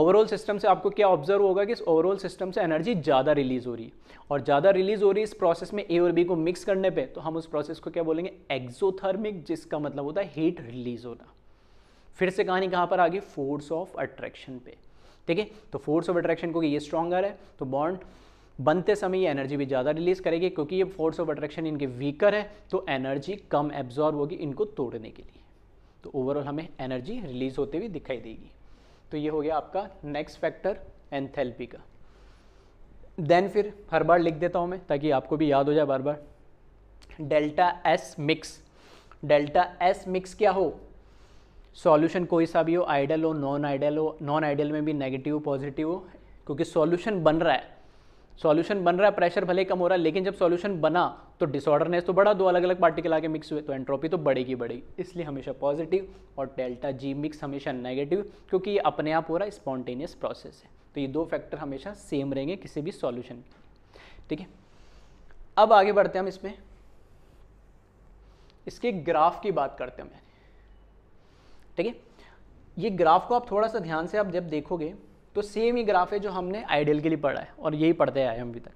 ओवरऑल सिस्टम से आपको क्या ऑब्जर्व होगा कि इस ओवरऑल सिस्टम से एनर्जी ज़्यादा रिलीज हो रही है और ज़्यादा रिलीज हो रही है इस प्रोसेस में ए और बी को मिक्स करने पे तो हम उस प्रोसेस को क्या बोलेंगे एक्जोथर्मिक जिसका मतलब होता है हीट रिलीज होना फिर से कहानी कहाँ पर आ गई फोर्स ऑफ अट्रैक्शन पे ठीक है तो फोर्स ऑफ अट्रैक्शन क्योंकि ये स्ट्रॉगर है तो बॉन्ड बनते समय ये एनर्जी भी ज़्यादा रिलीज करेगी क्योंकि ये फोर्स ऑफ अट्रैक्शन इनके वीकर है तो एनर्जी कम एब्जॉर्ब होगी इनको तोड़ने के लिए तो ओवरऑल हमें एनर्जी रिलीज होते हुए दिखाई देगी तो ये हो गया आपका नेक्स्ट फैक्टर एंथेल्पी का देन फिर हर बार लिख देता हूँ मैं ताकि आपको भी याद हो जाए बार बार delta S mix delta S mix क्या हो सॉल्यूशन कोई सा भी हो आइडल हो नॉन आइडल हो नॉन आइडल में भी नेगेटिव पॉजिटिव हो क्योंकि सॉल्यूशन बन रहा है सॉल्यूशन बन रहा है प्रेशर भले कम हो रहा है लेकिन जब सॉल्यूशन बना तो डिसऑर्डरनेस तो बढ़ा दो अलग अलग पार्टिकल आके मिक्स हुए तो एंट्रोपी तो बढ़ेगी बढ़ेगी इसलिए हमेशा पॉजिटिव और डेल्टा जी मिक्स हमेशा नेगेटिव क्योंकि ये अपने आप हो रहा है स्पॉन्टेनियस प्रोसेस है तो ये दो फैक्टर हमेशा सेम रहेंगे किसी भी सॉल्यूशन के ठीक है अब आगे बढ़ते हैं हम इसमें इसके ग्राफ की बात करते हैं ठीक है ये ग्राफ को आप थोड़ा सा ध्यान से आप जब देखोगे तो सेम ही ग्राफ है जो हमने आइडियल के लिए पढ़ा है और यही पढ़ते आए हम अभी तक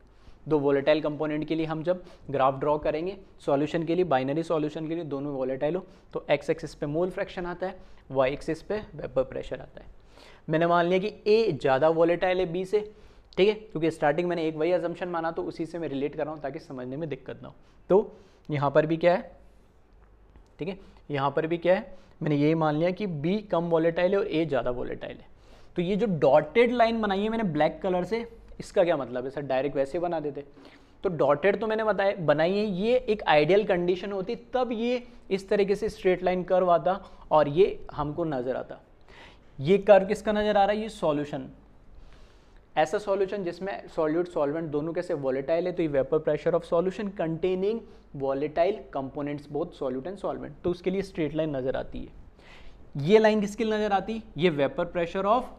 दो वॉलेटाइल कंपोनेंट के लिए हम जब ग्राफ ड्रॉ करेंगे सॉल्यूशन के लिए बाइनरी सॉल्यूशन के लिए दोनों वॉलेटाइल हो तो एक्स एक्सिस पे मोल फ्रैक्शन आता है वाई एक्सिस पे वेपर प्रेशर आता है मैंने मान लिया कि ए ज़्यादा वॉलेटाइल है बी से ठीक है क्योंकि स्टार्टिंग मैंने एक वही एजम्पन माना तो उसी से मैं रिलेट कर रहा हूँ ताकि समझने में दिक्कत ना हो तो यहाँ पर भी क्या है ठीक है यहाँ पर भी क्या है मैंने ये मान लिया कि बी कम वॉलेटाइल है और ए ज़्यादा वॉलेटाइल है तो ये जो डॉटेड लाइन बनाई है मैंने ब्लैक कलर से इसका क्या मतलब है सर डायरेक्ट वैसे बना देते तो डॉटेड तो मैंने बताया बनाई है ये एक आइडियल कंडीशन होती तब ये इस तरीके से स्ट्रेट लाइन कर्व आता और ये हमको नज़र आता ये कर्व किसका नज़र आ रहा है ये सॉल्यूशन ऐसा सॉल्यूशन जिसमें सॉल्यूट सॉल्वेंट दोनों कैसे वॉलेटाइल है तो ये vapour pressure of solution containing volatile components both solute and solvent तो उसके लिए स्ट्रेट लाइन नज़र आती है ये लाइन किसके लिए नज़र आती है ये vapour pressure of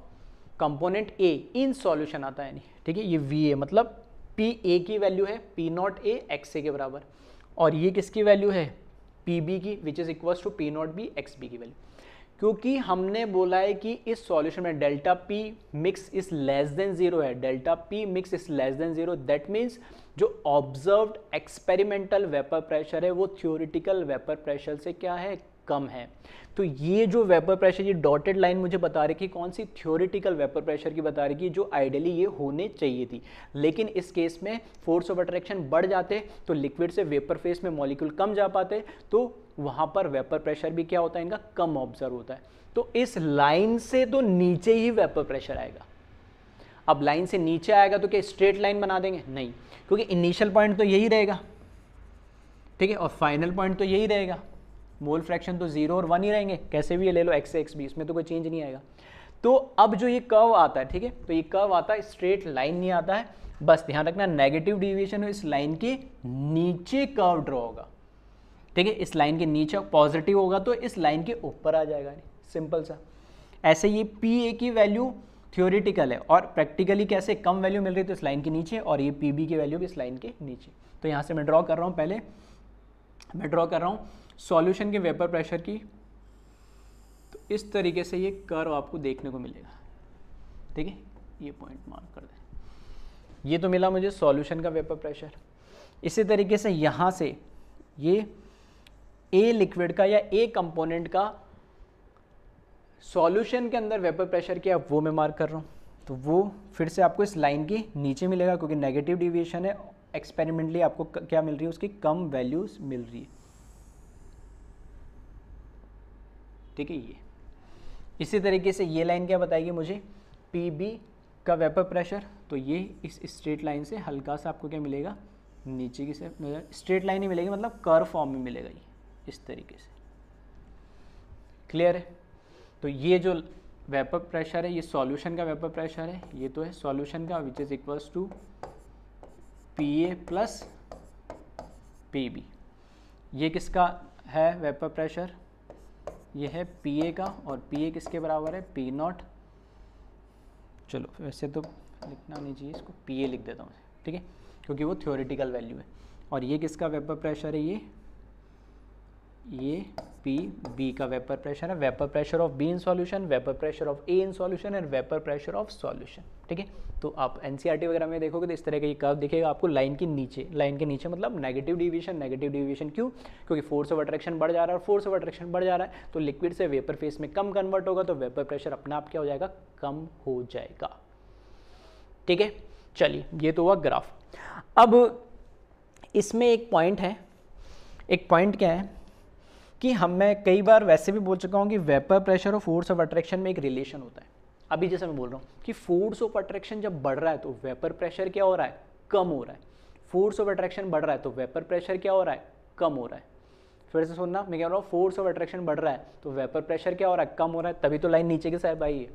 component A in solution आता है नहीं ठीक है ये वी ए मतलब पी ए की वैल्यू है P not A x A के बराबर और ये किसकी वैल्यू है पी बी की which is equal to P not B x B की वैल्यू क्योंकि हमने बोला है कि इस सॉल्यूशन में delta P mix is less than zero है delta P mix is less than zero that means जो ऑब्जर्व्ड एक्सपेरिमेंटल वेपर प्रेशर है वो थ्योरिटिकल वेपर प्रेशर से क्या है कम है तो ये जो वेपर प्रेशर ये डॉटेड लाइन मुझे बता रही थी कौन सी थ्योरिटिकल वेपर प्रेशर की बता रही थी जो आइडियली ये होने चाहिए थी लेकिन इस केस में फोर्स ऑफ अट्रैक्शन बढ़ जाते तो लिक्विड से वेपर फेस में मॉलिक्यूल कम जा पाते तो वहाँ पर वेपर प्रेशर भी क्या होता है इनका कम ऑब्जर्व होता है तो इस लाइन से तो नीचे ही वेपर प्रेशर आएगा अब लाइन से नीचे आएगा तो क्या स्ट्रेट लाइन बना देंगे नहीं क्योंकि इनिशियल पॉइंट तो यही रहेगा ठीक है और फाइनल पॉइंट तो यही रहेगा मोल फ्रैक्शन तो जीरो और वन ही रहेंगे कैसे भी ये ले लो एक्स एक्स बी इसमें तो कोई चेंज नहीं आएगा तो अब जो ये कर्व आता है ठीक है तो ये कर्व आता है स्ट्रेट लाइन नहीं आता है बस ध्यान रखना नेगेटिव डिविएशन इस लाइन के नीचे कर्व ड्रॉ होगा ठीक है इस लाइन के नीचे पॉजिटिव होगा तो इस लाइन के ऊपर आ जाएगा सिंपल सा ऐसे ये पी ए की वैल्यू थियोरिटिकल है और प्रैक्टिकली कैसे कम वैल्यू मिल रही तो इस लाइन के नीचे और ये पी बी की वैल्यू भी इस लाइन के नीचे तो यहाँ से मैं ड्रॉ कर रहा हूँ पहले मैं ड्रॉ कर रहा हूँ सॉल्यूशन के वेपर प्रेशर की तो इस तरीके से ये कर्व आपको देखने को मिलेगा ठीक है ये पॉइंट मार्क कर दें ये तो मिला मुझे सॉल्यूशन का वेपर प्रेशर इसी तरीके से यहाँ से ये ए लिक्विड का या ए कंपोनेंट का सॉल्यूशन के अंदर वेपर प्रेशर क्या वो मैं मार्क कर रहा हूँ तो वो फिर से आपको इस लाइन के नीचे मिलेगा क्योंकि नेगेटिव डिविएशन है एक्सपेरिमेंटली आपको क्या मिल रही है उसकी कम वैल्यूज मिल रही है ठीक है ये इसी तरीके से ये लाइन क्या बताएगी मुझे पी बी का वेपर प्रेशर तो ये इस स्ट्रेट लाइन से हल्का सा आपको क्या मिलेगा नीचे की से स्ट्रेट मतलब लाइन ही मिलेगी मतलब कर फॉर्म में मिलेगा ये इस तरीके से क्लियर है तो ये जो वेपर प्रेशर है ये सॉल्यूशन का वेपर प्रेशर है ये तो है सॉल्यूशन का which is equals to P A plus P B ये किसका है वेपर प्रेशर ये है पी ए का और पी ए किसके बराबर है पी नॉट चलो वैसे तो लिखना नहीं चाहिए इसको पी ए लिख देता हूँ ठीक है क्योंकि वो थ्योरेटिकल वैल्यू है और ये किसका वेपर प्रेशर है ये ये पी बी का वेपर प्रेशर है vapour pressure of B in solution vapour pressure of A in solution and vapour pressure of solution ठीक है तो आप एन e वगैरह में देखोगे तो इस तरह का ये कर्व दिखेगा आपको लाइन के नीचे लाइन के नीचे मतलब नेगेटिव डिवीजन नेगेटिव डिवीजन क्यों क्योंकि फोर्स ऑफ अट्रैक्शन बढ़ जा रहा है और फोर्स ऑफ अट्रैक्शन बढ़ जा रहा है तो लिक्विड से वेपर फेस में कम कन्वर्ट होगा तो वेपर प्रेशर अपना आप क्या हो जाएगा कम हो जाएगा ठीक है चलिए ये तो हुआ ग्राफ अब इसमें एक पॉइंट है एक पॉइंट क्या है कि हम मैं कई बार वैसे भी बोल चुका हूँ कि वेपर प्रेशर और फोर्स ऑफ अट्रैक्शन में एक रिलेशन होता है अभी जैसे मैं बोल रहा हूँ कि फोर्स ऑफ अट्रैक्शन जब बढ़ रहा है तो वेपर प्रेशर क्या हो रहा है कम हो रहा है फोर्स ऑफ अट्रैक्शन बढ़ रहा है तो वेपर प्रेशर क्या हो रहा है कम हो रहा है फिर से सुनना मैं कह रहा हूँ फोर्स ऑफ अट्रैक्शन बढ़ रहा है तो वेपर प्रेशर क्या हो रहा है कम हो रहा है तभी तो लाइन नीचे की साहब आई है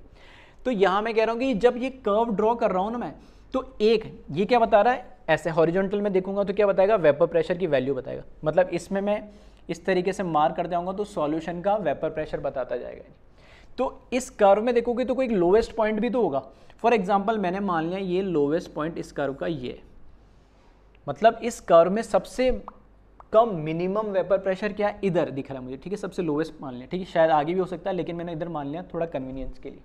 तो यहाँ मैं कह रहा हूँ कि जब ये कर्व ड्रॉ कर रहा हूँ ना मैं तो एक ये क्या बता रहा है ऐसे हॉरिजॉन्टल में देखूंगा तो क्या बताएगा वेपर प्रेशर की वैल्यू बताएगा मतलब इसमें मैं इस तरीके से मार कर जाऊंगा तो सॉल्यूशन का वेपर प्रेशर बताता जाएगा तो इस कर्व में देखोगे तो कोई लोवेस्ट पॉइंट भी तो होगा फॉर एग्जाम्पल मैंने मान लिया ये लोवेस्ट पॉइंट इस कर्व का ये मतलब इस कर्व में सबसे कम मिनिमम वेपर प्रेशर क्या है इधर दिख रहा है मुझे ठीक है सबसे लोवेस्ट मान लिया ठीक है शायद आगे भी हो सकता है लेकिन मैंने इधर मान लिया थोड़ा कन्वीनियंस के लिए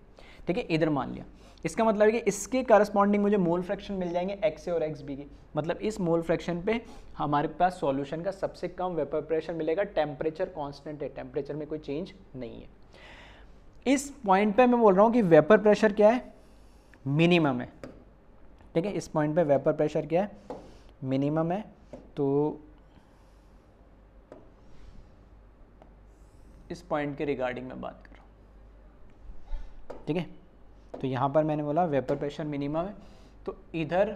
ठीक है इधर मान लिया इसका मतलब है कि इसके करस्पॉन्डिंग मुझे मोल फ्रैक्शन मिल जाएंगे एक्स ए और एक्स बी के मतलब इस मोल फ्रैक्शन पे हमारे पास सॉल्यूशन का सबसे कम वेपर प्रेशर मिलेगा टेम्परेचर कांस्टेंट है टेम्परेचर में कोई चेंज नहीं है इस पॉइंट पे मैं बोल रहा हूँ कि वेपर प्रेशर क्या है मिनिमम है ठीक है इस पॉइंट पर वेपर प्रेशर क्या है मिनिमम है तो इस पॉइंट के रिगार्डिंग में बात कर रहा हूँ ठीक है तो यहाँ पर मैंने बोला वेपर प्रेशर मिनिमम है तो इधर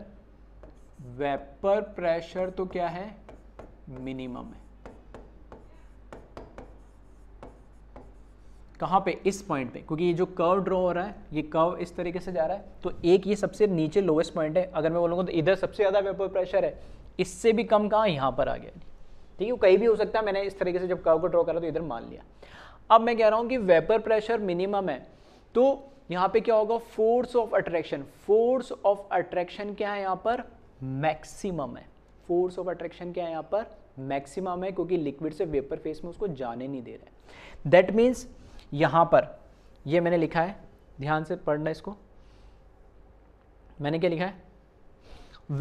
वेपर प्रेशर तो क्या है मिनिमम है कहाँ पे इस पॉइंट पे क्योंकि ये जो कर्व ड्रॉ हो रहा है ये कर्व इस तरीके से जा रहा है तो एक ये सबसे नीचे लोवेस्ट पॉइंट है अगर मैं बोलूँगा तो इधर सबसे ज़्यादा वेपर प्रेशर है इससे भी कम कहाँ यहाँ पर आ गया ठीक है कहीं भी हो सकता है मैंने इस तरीके से जब कर्व को ड्रॉ करा तो इधर मान लिया अब मैं कह रहा हूँ कि वेपर प्रेशर मिनिमम है तो यहां पे क्या होगा force of attraction force of attraction क्या है यहां पर मैक्सिमम है फोर्स ऑफ अट्रैक्शन क्या है यहां पर मैक्सिमम है क्योंकि लिक्विड से वेपर फेस में उसको जाने नहीं दे रहे दैट मीन्स यहां पर ये मैंने लिखा है ध्यान से पढ़ना इसको मैंने क्या लिखा है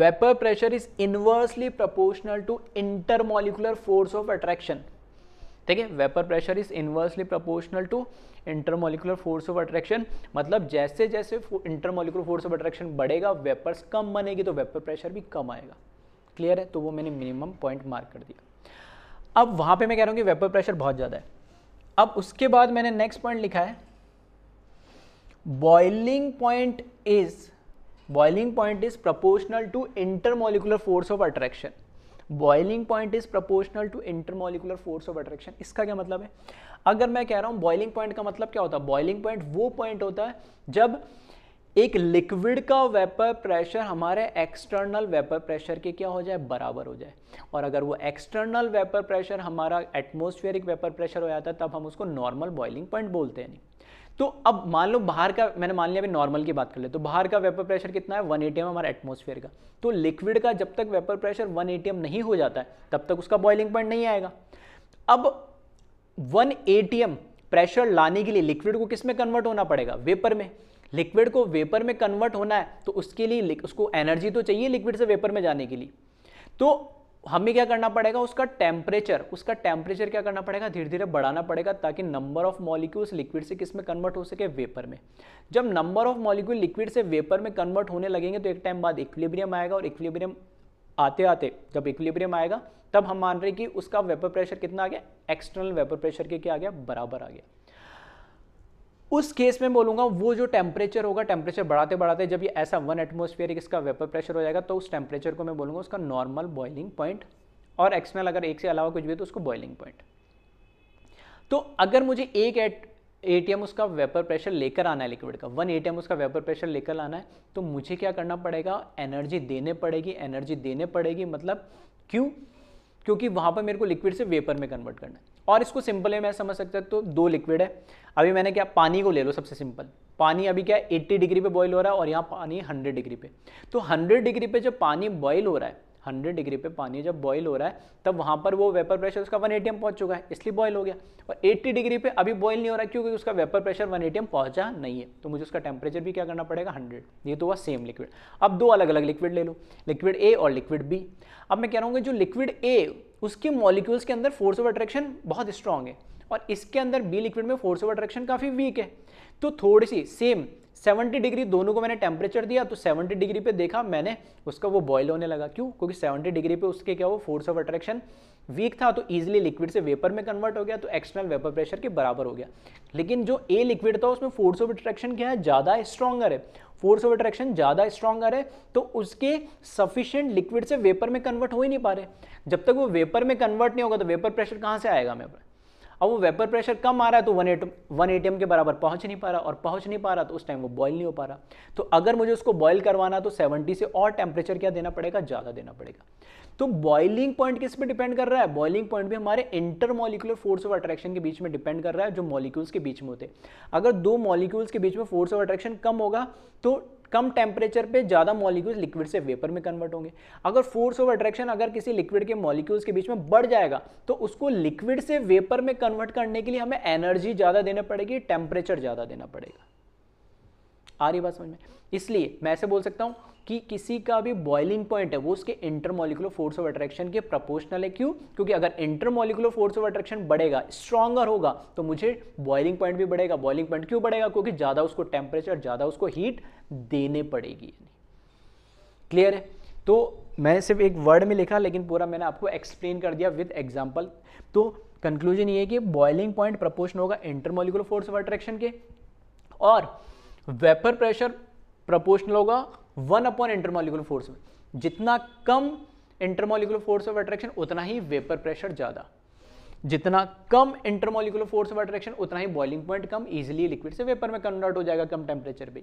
vapour pressure is inversely proportional to intermolecular force of attraction ठीक है vapour pressure is inversely proportional to intermolecular force of attraction मतलब जैसे जैसे इंटरमोलिकुलर फोर्स ऑफ अट्रैक्शन बढ़ेगा वेपर्स कम बनेगी तो वेपर प्रेशर भी कम आएगा क्लियर है तो वो मैंने मिनिमम पॉइंट मार्क कर दिया अब वहां पे मैं कह रहा हूँ कि वेपर प्रेशर बहुत ज़्यादा है अब उसके बाद मैंने नेक्स्ट पॉइंट लिखा है boiling point is boiling point is proportional to intermolecular force of attraction boiling point is proportional to intermolecular force of attraction इसका क्या मतलब है अगर मैं कह रहा हूँ बॉइलिंग पॉइंट का मतलब क्या होता है बॉइलिंग पॉइंट वो पॉइंट होता है जब एक लिक्विड का वेपर प्रेशर हमारे एक्सटर्नल वेपर प्रेशर के क्या हो जाए बराबर हो जाए और अगर वो एक्सटर्नल वेपर प्रेशर हमारा एटमोस्फेरिक वेपर प्रेशर हो जाता है तब हम उसको नॉर्मल बॉइलिंग पॉइंट बोलते हैं नहीं तो अब मान लो बाहर का मैंने मान लिया अभी नॉर्मल की बात कर ले तो बाहर का वेपर प्रेशर कितना है वन ए हमारा एटमोसफेयर का तो लिक्विड का जब तक वेपर प्रेशर वन ए नहीं हो जाता है तब तक उसका बॉइलिंग पॉइंट नहीं आएगा अब वन ए प्रेशर लाने के लिए लिक्विड को किस में कन्वर्ट होना पड़ेगा वेपर में लिक्विड को वेपर में कन्वर्ट होना है तो उसके लिए उसको एनर्जी तो चाहिए लिक्विड से वेपर में जाने के लिए तो हमें क्या करना पड़ेगा उसका टेम्परेचर उसका टेम्परेचर क्या करना पड़ेगा धीरे धीरे बढ़ाना पड़ेगा ताकि नंबर ऑफ मॉलिक्यूल्स लिक्विड से किस में कन्वर्ट हो सके वेपर में जब नंबर ऑफ मॉलिक्यूल लिक्विड से वेपर में कन्वर्ट होने लगेंगे तो एक टाइम बाद इक्विलिब्रियम आएगा और इक्विलिब्रियम आते आते जब इक्विलिब्रियम आएगा तब हम मान रहे कि उसका वेपर प्रेशर कितना आ गया एक्सटर्नल वेपर प्रेशर के क्या आ गया बराबर आ गया उस केस में बोलूँगा वो जो टेम्परेचर होगा टेम्परेचर बढ़ाते बढ़ाते जब ये ऐसा वन एटमोस्फियर इसका वेपर प्रेशर हो जाएगा तो उस टेम्परेचर को मैं बोलूँगा उसका नॉर्मल बॉइलिंग पॉइंट और एक्सटर्नल अगर एक से अलावा कुछ भी तो उसको बॉइलिंग पॉइंट तो अगर मुझे एक एट एटीएम उसका वेपर प्रेशर लेकर आना है लिक्विड का वन एटीएम उसका वेपर प्रेशर लेकर आना है तो मुझे क्या करना पड़ेगा एनर्जी देने पड़ेगी एनर्जी देने पड़ेगी मतलब क्यों क्योंकि वहाँ पर मेरे को लिक्विड से वेपर में कन्वर्ट करना है और इसको सिंपल है मैं समझ सकता तो दो लिक्विड है अभी मैंने क्या पानी को ले लो सबसे सिंपल पानी अभी क्या है 80 डिग्री पे बॉईल हो रहा है और यहाँ पानी 100 डिग्री पे तो 100 डिग्री पे जब पानी बॉईल हो रहा है 100 डिग्री पे पानी जब बॉईल हो रहा है तब वहाँ पर वो वेपर प्रेशर उसका 180 पहुँच चुका है इसलिए बॉईल हो गया और 80 डिग्री पे अभी बॉईल नहीं हो रहा क्योंकि उसका वेपर प्रेशर 180 पहुँचा नहीं है तो मुझे उसका टेम्परेचर भी क्या करना पड़ेगा 100 ये तो हुआ सेम लिक्विड अब दो अलग अलग लिक्विड ले लो लिक्विड ए और लिक्विड बी अब मैं कह रहा हूँ कि जो लिक्विड ए उसके मॉलिक्यूल्स के अंदर फोर्स ऑफ अट्रैक्शन बहुत स्ट्रांग है और इसके अंदर बी लिक्विड में फोर्स ऑफ अट्रैक्शन काफ़ी वीक है तो थोड़ी सी सेम 70 डिग्री दोनों को मैंने टेम्परेचर दिया तो 70 डिग्री पे देखा मैंने उसका वो बॉयल होने लगा क्यों क्योंकि 70 डिग्री पे उसके क्या वो फोर्स ऑफ अट्रैक्शन वीक था तो ईजिली लिक्विड से वेपर में कन्वर्ट हो गया तो एक्सटर्नल वेपर प्रेशर के बराबर हो गया लेकिन जो ए लिक्विड था उसमें फोर्स ऑफ अट्रैक्शन क्या है ज़्यादा स्ट्रॉगर है फोर्स ऑफ अट्रैक्शन ज़्यादा स्ट्रॉन्ग आ है तो उसके सफिशियंट लिक्विड से वेपर में कन्वर्ट हो ही नहीं पा रहे जब तक वो वेपर में कन्वर्ट नहीं होगा तो वेपर प्रेशर कहाँ से आएगा मेरे पर अब वो वेपर प्रेशर कम आ रहा है तो वन एट वन ए के बराबर पहुंच नहीं पा रहा और पहुंच नहीं पा रहा तो उस टाइम वो बॉयल नहीं हो पा रहा तो अगर मुझे उसको बॉयल करवाना तो 70 से और टेम्परेचर क्या देना पड़ेगा ज़्यादा देना पड़ेगा तो बॉइलिंग पॉइंट किस पे डिपेंड कर रहा है बॉइलिंग पॉइंट भी हमारे इंटरमोलिकुलर फोर्स ऑफ अट्रैक्शन के बीच में डिपेंड कर रहा है जो मॉलिक्यूल्स के बीच में होते अगर दो मॉलिक्यूल्स के बीच में फोर्स ऑफ अट्रैक्शन कम होगा तो कम टेम्परेचर पे ज़्यादा मॉलिक्यूल्स लिक्विड से वेपर में कन्वर्ट होंगे अगर फोर्स ऑफ अट्रैक्शन अगर किसी लिक्विड के मॉलिक्यूल्स के बीच में बढ़ जाएगा तो उसको लिक्विड से वेपर में कन्वर्ट करने के लिए हमें एनर्जी ज़्यादा देना पड़ेगी टेम्परेचर ज़्यादा देना पड़ेगा आ रही बात समझ में इसलिए मैं ऐसे बोल सकता हूं कि किसी का भी बॉइलिंग पॉइंट है वो उसके इंटरमोलिकुलर फोर्स ऑफ अट्रैक्शन के प्रपोर्शनल है क्यों क्योंकि अगर इंटरमोलिकुलर फोर्स ऑफ अट्रैक्शन बढ़ेगा स्ट्रॉगर होगा तो मुझे बॉइलिंग पॉइंट भी बढ़ेगा बॉइलिंग पॉइंट क्यों बढ़ेगा क्योंकि ज़्यादा उसको टेम्परेचर ज़्यादा उसको हीट देने पड़ेगी क्लियर है तो मैं सिर्फ एक वर्ड में लिखा लेकिन पूरा मैंने आपको एक्सप्लेन कर दिया विद एग्जाम्पल तो कंक्लूजन ये है कि बॉइलिंग पॉइंट प्रपोर्शन होगा इंटरमोलिकुलर फोर्स ऑफ अट्रैक्शन के और वेपर प्रेशर प्रपोर्शनल होगा वन अपॉन इंटरमोलिकुलर फोर्स में जितना कम इंटरमोलिकुलर फोर्स ऑफ अट्रैक्शन उतना ही वेपर प्रेशर ज़्यादा जितना कम इंटरमोलिकुलर फोर्स ऑफ अट्रैक्शन उतना ही बॉइलिंग पॉइंट कम इजिली लिक्विड से वेपर में कन्वर्ट हो जाएगा कम टेम्परेचर भी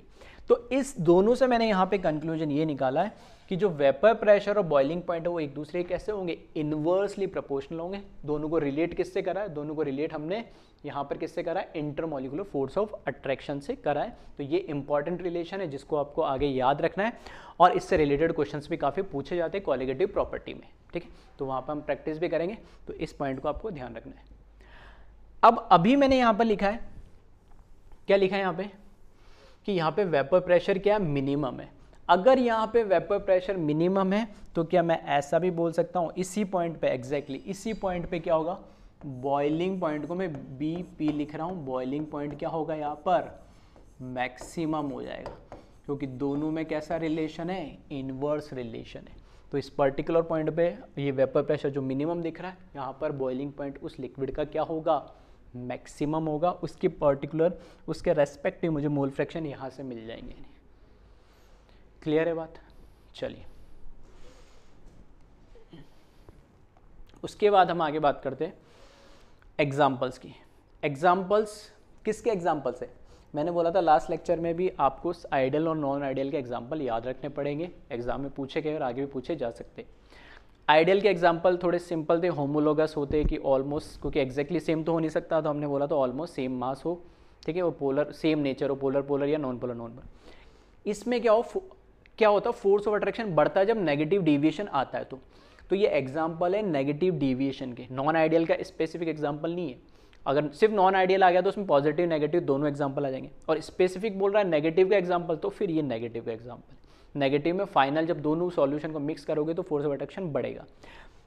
तो इस दोनों से मैंने यहां पर कंक्लूजन ये निकाला है कि जो वेपर प्रेशर और बॉइलिंग पॉइंट है वो एक दूसरे कैसे होंगे इन्वर्सली प्रोपोर्शनल होंगे दोनों को रिलेट किससे करा है दोनों को रिलेट हमने यहाँ पर किससे करा है इंटरमोलिकुलर फोर्स ऑफ अट्रैक्शन से करा है तो ये इंपॉर्टेंट रिलेशन है जिसको आपको आगे याद रखना है और इससे रिलेटेड क्वेश्चन भी काफ़ी पूछे जाते हैं क्वालिगेटिव प्रॉपर्टी में ठीक है तो वहाँ पर हम प्रैक्टिस भी करेंगे तो इस पॉइंट को आपको ध्यान रखना है अब अभी मैंने यहाँ पर लिखा है क्या लिखा है यहाँ पर कि यहाँ पे वेपर प्रेशर क्या मिनिमम है अगर यहाँ पे वेपर प्रेशर मिनिमम है तो क्या मैं ऐसा भी बोल सकता हूँ इसी पॉइंट पे एग्जैक्टली exactly, इसी पॉइंट पे क्या होगा बॉइलिंग पॉइंट को मैं बी पी लिख रहा हूँ बॉइलिंग पॉइंट क्या होगा यहाँ पर मैक्सिमम हो जाएगा क्योंकि दोनों में कैसा रिलेशन है इनवर्स रिलेशन है तो इस पर्टिकुलर पॉइंट पे ये वेपर प्रेशर जो मिनिमम दिख रहा है यहाँ पर बॉइलिंग पॉइंट उस लिक्विड का क्या होगा मैक्सिमम होगा उसकी पर्टिकुलर उसके रेस्पेक्टिव मुझे मोल फ्रैक्शन यहाँ से मिल जाएंगे क्लियर है बात चलिए उसके बाद हम आगे बात करते हैं एग्जाम्पल्स की एग्जाम्पल्स किसके एग्जाम्पल्स है मैंने बोला था लास्ट लेक्चर में भी आपको आइडियल और नॉन आइडियल के एग्जाम्पल याद रखने पड़ेंगे एग्जाम में पूछे गए और आगे भी पूछे जा सकते आइडियल के एग्जाम्पल थोड़े सिंपल थे होमोलोगस होते कि ऑलमोस्ट क्योंकि एग्जैक्टली सेम तो हो नहीं सकता तो हमने बोला तो ऑलमोस्ट सेम मास हो ठीक है वो पोलर सेम नेचर हो पोलर पोलर या नॉन पोलर नॉन पोलर इसमें क्या हो क्या होता है फोर्स ऑफ अट्रैक्शन बढ़ता है जब नेगेटिव डिविएशन आता है तो तो ये एग्जाम्पल है नेगेटिव डिविएशन के नॉन आइडियल का स्पेसिफिक एग्जाम्पल नहीं है अगर सिर्फ नॉन आइडियल आ गया तो उसमें पॉजिटिव नेगेटिव दोनों एग्जाम्पल आ जाएंगे और स्पेसिफिक बोल रहा है नेगेटिव का एग्जाम्पल तो फिर ये नेगेटिव का एग्जाम्पल नेगेटिव में फाइनल जब दोनों सॉल्यूशन को मिक्स करोगे तो फोर्स ऑफ अट्रैक्शन बढ़ेगा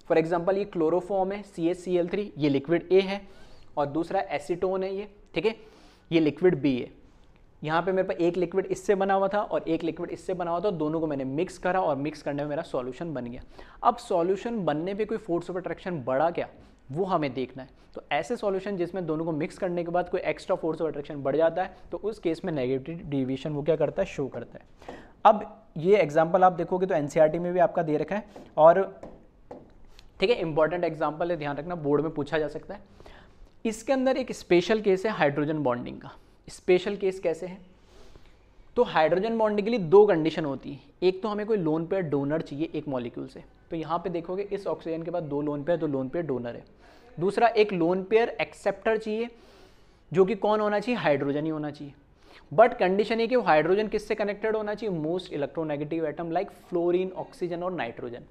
फॉर एग्जाम्पल ये क्लोरोफॉर्म है C S C L three ये लिक्विड ए है और दूसरा एसिटोन है ये ठीक है ये लिक्विड बी है यहाँ पे मेरे पास एक लिक्विड इससे बना हुआ था और एक लिक्विड इससे बना हुआ था दोनों को मैंने मिक्स करा और मिक्स करने में मेरा सॉल्यूशन बन गया अब सॉल्यूशन बनने पे कोई फोर्स ऑफ अट्रैक्शन बढ़ा क्या वो हमें देखना है तो ऐसे सॉल्यूशन जिसमें दोनों को मिक्स करने के बाद कोई एक्स्ट्रा फोर्स ऑफ अट्रैक्शन बढ़ जाता है तो उस केस में नेगेटिव डिविएशन वो क्या करता है शो करता है अब ये एग्जाम्पल आप देखोगे तो एन e में भी आपका दे रखा है और ठीक है इंपॉर्टेंट एग्जाम्पल है ध्यान रखना बोर्ड में पूछा जा सकता है इसके अंदर एक स्पेशल केस है हाइड्रोजन बॉन्डिंग का स्पेशल केस कैसे हैं तो हाइड्रोजन बॉन्डिंग के लिए दो कंडीशन होती है एक तो हमें कोई लोन पेयर डोनर चाहिए एक मॉलिक्यूल से तो यहाँ पे देखोगे इस ऑक्सीजन के बाद दो लोन पेयर दो लोन पेयर डोनर है दूसरा एक लोन पेयर एक्सेप्टर चाहिए जो कि कौन होना चाहिए हाइड्रोजन ही होना चाहिए बट कंडीशन ये कि वो हाइड्रोजन किससे कनेक्टेड होना चाहिए most electronegative item like fluorine oxygen और नाइट्रोजन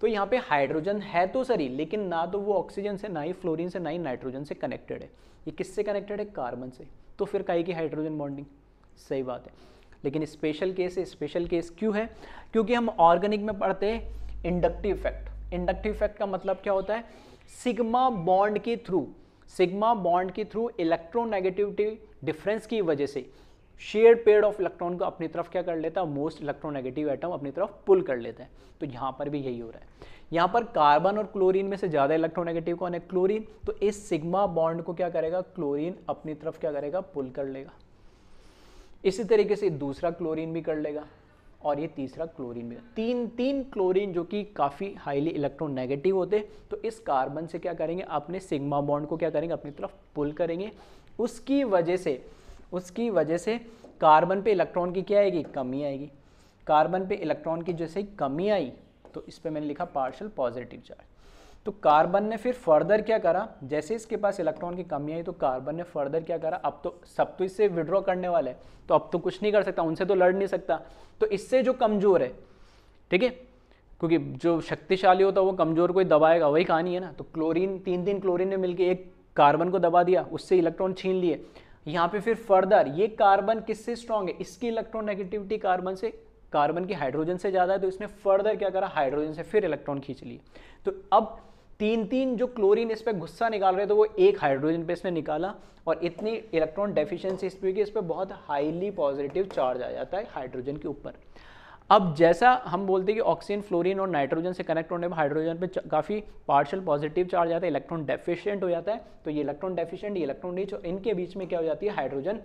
तो यहाँ पे हाइड्रोजन है तो सही लेकिन ना तो वो ऑक्सीजन से ना ही फ्लोरिन से ना ही नाइट्रोजन से कनेक्टेड है ये किससे कनेक्टेड है कार्बन से तो फिर कहे कि हाइड्रोजन बॉन्डिंग सही बात है लेकिन स्पेशल केस स्पेशल केस क्यों है क्योंकि हम ऑर्गेनिक में पढ़ते हैं इंडक्टिव इफेक्ट इंडक्टिव इफेक्ट का मतलब क्या होता है सिग्मा बॉन्ड के थ्रू सिग्मा बॉन्ड के थ्रू इलेक्ट्रोनेगेटिविटी डिफरेंस की वजह से शेयर पेड ऑफ इलेक्ट्रॉन को अपनी तरफ क्या कर लेता है मोस्ट इलेक्ट्रोनेगेटिव आइटम अपनी तरफ पुल कर लेते हैं तो यहाँ पर भी यही हो रहा है यहाँ पर कार्बन और क्लोरीन में से ज़्यादा इलेक्ट्रोनेगेटिव कौन है क्लोरीन तो इस सिग्मा बॉन्ड को क्या करेगा क्लोरीन अपनी तरफ क्या करेगा पुल कर लेगा इसी तरीके से दूसरा क्लोरीन भी कर लेगा और ये तीसरा क्लोरीन भी तीन तीन क्लोरीन जो कि काफ़ी हाईली इलेक्ट्रोनेगेटिव होते तो इस कार्बन से क्या करेंगे अपने सिग्मा बॉन्ड को क्या करेंगे अपनी तरफ पुल करेंगे उसकी वजह से उसकी वजह से कार्बन पे इलेक्ट्रॉन की क्या आएगी कमी आएगी कार्बन पे इलेक्ट्रॉन की जैसे कमी आई तो इस पर मैंने लिखा पार्शल पॉजिटिव चार्ज तो कार्बन ने फिर फर्दर क्या करा जैसे इसके पास इलेक्ट्रॉन की कमी आई तो कार्बन ने फर्दर क्या करा अब तो सब तो इससे विड्रॉ करने वाले तो अब तो कुछ नहीं कर सकता उनसे तो लड़ नहीं सकता तो इससे जो कमज़ोर है ठीक है क्योंकि जो शक्तिशाली होता है वो कमज़ोर कोई दबाएगा वही कहानी है ना तो क्लोरीन तीन तीन क्लोरीन ने मिलकर एक कार्बन को दबा दिया उससे इलेक्ट्रॉन छीन लिए यहाँ पे फिर फर्दर ये कार्बन किससे स्ट्रांग है इसकी इलेक्ट्रॉन नेगेटिविटी कार्बन से कार्बन की हाइड्रोजन से ज़्यादा है तो इसने फर्दर क्या करा हाइड्रोजन से फिर इलेक्ट्रॉन खींच लिए तो अब तीन तीन जो क्लोरीन इस पर गुस्सा निकाल रहे थे वो एक हाइड्रोजन पे इसने निकाला और इतनी इलेक्ट्रॉन डेफिशिएंसी इस पर कि इस पर बहुत हाईली पॉजिटिव चार्ज आ जाता है हाइड्रोजन के ऊपर अब जैसा हम बोलते हैं कि ऑक्सीजन फ्लोरीन और नाइट्रोजन से कनेक्ट होने पर हाइड्रोजन पे काफ़ी पार्शल पॉजिटिव चार्ज आता है इलेक्ट्रॉन डेफिशिएंट हो जाता है तो ये इलेक्ट्रॉन डेफिशिएंट ये इलेक्ट्रॉन रिच और इनके बीच में क्या हो जाती है हाइड्रोजन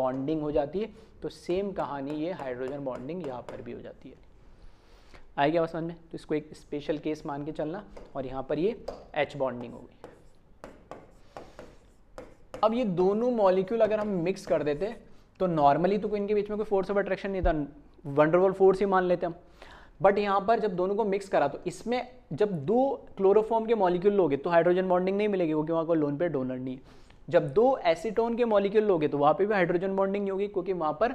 बॉन्डिंग हो जाती है तो सेम कहानी ये हाइड्रोजन बॉन्डिंग यहाँ पर भी हो जाती है आएगी गया समझ में तो इसको एक स्पेशल केस मान के चलना और यहाँ पर ये एच बॉन्डिंग हो गई अब ये दोनों मॉलिक्यूल अगर हम मिक्स कर देते तो नॉर्मली तो इनके बीच में कोई फोर्स ऑफ अट्रैक्शन नहीं था वंडरवल फोर्स ही मान लेते हैं हम बट यहाँ पर जब दोनों को मिक्स करा तो इसमें जब दो क्लोरोफॉर्म के मॉलिक्यूल लोगे तो हाइड्रोजन बॉन्डिंग नहीं मिलेगी क्योंकि वहाँ को लोन पे डोनर नहीं है जब दो एसीटोन के मॉलिक्यूल लोगे तो वहाँ पे भी हाइड्रोजन बॉन्डिंग नहीं होगी क्योंकि वहाँ पर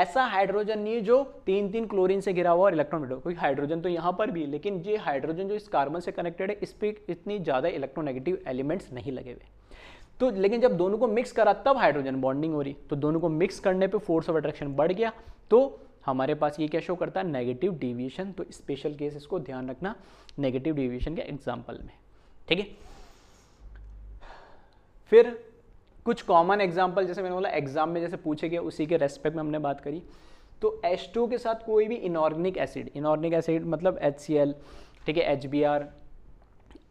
ऐसा हाइड्रोजन नहीं है जो तीन तीन क्लोरीन से घिरा हुआ और इलेक्ट्रॉन विडो क्योंकि हाइड्रोजन तो यहाँ पर भी है लेकिन ये हाइड्रोजन जो इस कार्बन से कनेक्टेड है इस पर इतनी ज़्यादा इलेक्ट्रोनेगेटिव एलिमेंट्स नहीं लगे हुए तो लेकिन जब दोनों को मिक्स करा तब हाइड्रोजन बॉन्डिंग हो रही तो दोनों को मिक्स करने पर फोर्स ऑफ अट्रैक्शन बढ़ गया तो हमारे पास ये क्या शो करता है नेगेटिव डिविएशन तो स्पेशल केस इसको ध्यान रखना नेगेटिव डिविएशन के एग्जाम्पल में ठीक है फिर कुछ कॉमन एग्जाम्पल जैसे मैंने बोला एग्जाम में जैसे पूछे गए उसी के रेस्पेक्ट में हमने बात करी तो टू के साथ कोई भी इनऑर्गेनिक एसिड इनऑर्गेनिक एसिड मतलब एल ठीक है ओ